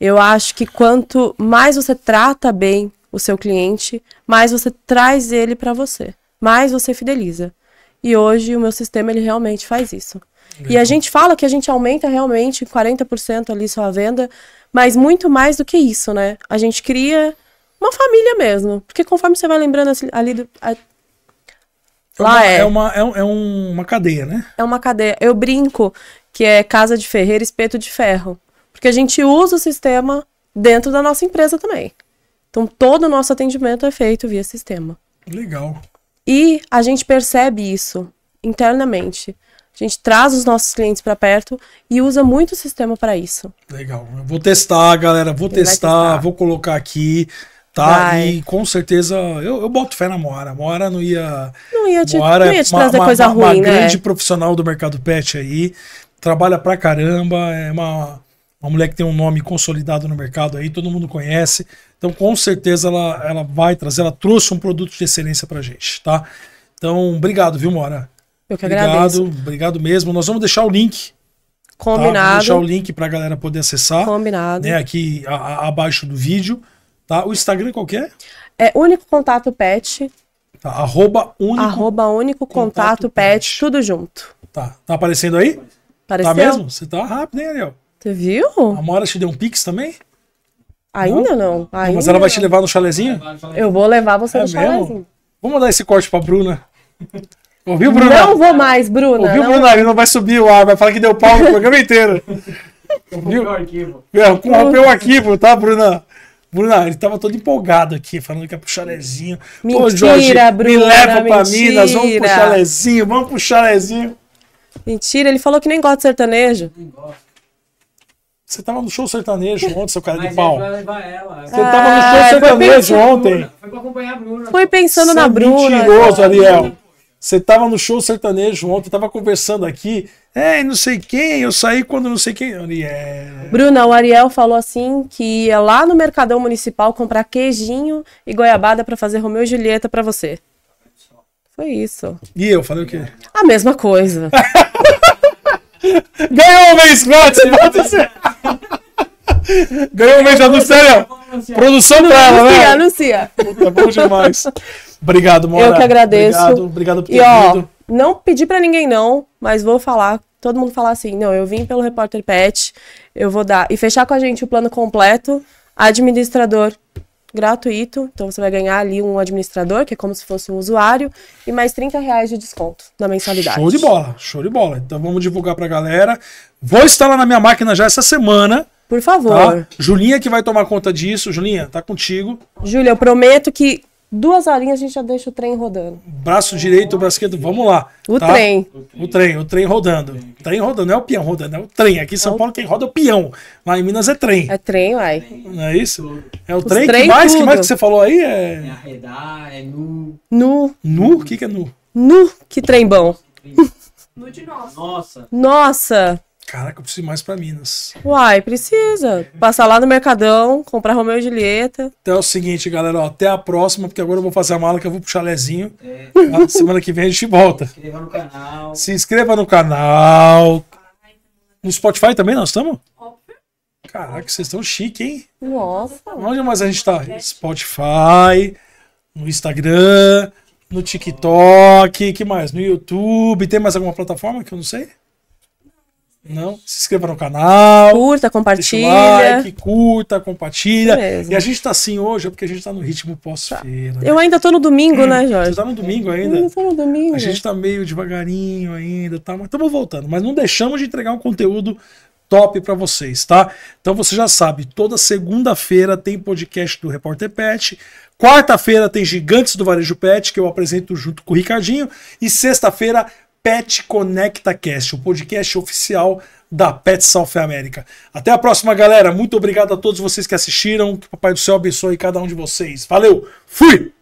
Eu acho que quanto mais você trata bem o seu cliente, mais você traz ele para você, mais você fideliza. E hoje o meu sistema ele realmente faz isso. Legal. E a gente fala que a gente aumenta realmente 40% ali sua venda, mas muito mais do que isso, né? A gente cria uma família mesmo, porque conforme você vai lembrando assim, ali do, a... É lá é. é uma, é, uma, é, é uma cadeia, né? É uma cadeia. Eu brinco que é casa de ferreiro, espeto de ferro. Porque a gente usa o sistema dentro da nossa empresa também. Então, todo o nosso atendimento é feito via sistema. Legal. E a gente percebe isso internamente. A gente traz os nossos clientes para perto e usa muito o sistema para isso. Legal. Eu vou testar, galera. Vou testar, testar, vou colocar aqui. Tá, vai. e com certeza eu, eu boto fé na Moara. Mora Moara não ia. Não ia te, Moara não é ia te trazer uma, coisa uma, ruim, uma né? grande profissional do mercado pet aí. Trabalha pra caramba, é uma uma mulher que tem um nome consolidado no mercado aí, todo mundo conhece. Então, com certeza, ela, ela vai trazer, ela trouxe um produto de excelência pra gente, tá? Então, obrigado, viu, Mora? Eu que obrigado, agradeço. Obrigado mesmo. Nós vamos deixar o link. Tá? Combinado. Tá? deixar o link pra galera poder acessar. Combinado. Né, aqui a, a, abaixo do vídeo. Tá? O Instagram qual que é? É Único Contato Pet. Tá, arroba Único, arroba único contato, contato pet, pet, tudo junto. Tá, tá aparecendo aí? Apareceu? Tá mesmo? Você tá rápido, hein, Ariel? Você viu? A Mora te deu um pix também? Ainda não. não. Ainda mas ela vai te levar no chalezinho? Eu vou levar você é no chalezinho. Vou mandar esse corte pra Bruna. Ouviu, Bruna? Não vou mais, Bruna. Ouviu, não. Bruna? Não vai subir o ar, vai falar que deu pau no programa inteiro. Viu? o arquivo. É, corrompeu o arquivo, tá, Bruna? Bruna, ele tava todo empolgado aqui, falando que ia é pro chalezinho. Mentira, Pô, Jorge, Bruna, me leva mentira. pra Minas, vamos pro chalezinho, vamos pro chalezinho. Mentira, ele falou que nem gosta de sertanejo. Nem gosta. Você tava no show sertanejo ontem, seu cara de é pau. Né? Você tava no ah, show sertanejo ontem. Foi pra acompanhar a Bruna. Foi pensando na é Bruna. Mentiroso, Ariel. Você tava no show sertanejo ontem, tava conversando aqui. É, não sei quem, eu saí quando não sei quem. Ariel. Bruna, o Ariel falou assim que ia lá no Mercadão Municipal comprar queijinho e goiabada para fazer Romeu e Julieta para você. Foi isso. E eu falei o quê? A mesma coisa. Ganhou o mês, pode Ganhou um beijão do Célia. Produção pra ela, né? Anuncia, anuncia. Tá é bom demais. Obrigado, Mora. Eu que agradeço. Obrigado, obrigado por ter e, ó, vindo. Não pedi para ninguém, não, mas vou falar. Todo mundo falar assim: não, eu vim pelo repórter Pet, eu vou dar. E fechar com a gente o plano completo, administrador, gratuito. Então você vai ganhar ali um administrador, que é como se fosse um usuário, e mais 30 reais de desconto na mensalidade. Show de bola, show de bola. Então vamos divulgar pra galera. Vou instalar na minha máquina já essa semana. Por favor. Tá? Julinha que vai tomar conta disso. Julinha, tá contigo. Júlia, eu prometo que Duas horinhas a gente já deixa o trem rodando. Braço direito, braço esquerdo, vamos lá. O tá? trem. O trem, o trem rodando. O trem. É? rodando, não é o peão rodando, é o trem. Aqui em São é o... Paulo quem roda é o peão. Lá em Minas é trem. É trem, uai. Não é isso? É o Os trem. trem que mais, que mais que você falou aí? É, é arredar, é nu. Nu. Nu? O que, que é nu? Nu, que trem bom. Nu de nossa. Nossa. Nossa. Caraca, eu preciso ir mais pra Minas. Uai, precisa. Passar lá no Mercadão, comprar Romeu e Julieta. Então é o seguinte, galera, ó, até a próxima, porque agora eu vou fazer a mala que eu vou pro chalezinho. É. Semana que vem a gente volta. Se inscreva no canal. Se inscreva no canal. No Spotify também nós estamos? Caraca, vocês estão chique, hein? Nossa. Onde mais a gente tá? Spotify, no Instagram, no TikTok, que mais? No YouTube. Tem mais alguma plataforma que eu não sei? Não? Se inscreva no canal. Curta, compartilha. like, curta, compartilha. E a gente tá assim hoje, é porque a gente tá no ritmo pós-feira. Tá. Né? Eu ainda tô no domingo, né, Jorge? Você tá no domingo ainda? Eu ainda tô no domingo. A gente tá meio devagarinho ainda, tá? Mas estamos voltando. Mas não deixamos de entregar um conteúdo top para vocês, tá? Então você já sabe, toda segunda-feira tem podcast do Repórter Pet, quarta-feira tem Gigantes do Varejo Pet, que eu apresento junto com o Ricardinho, e sexta-feira Pet Conecta Cast, o podcast oficial da Pet South America. Até a próxima, galera. Muito obrigado a todos vocês que assistiram. Que o Papai do Céu abençoe cada um de vocês. Valeu, fui!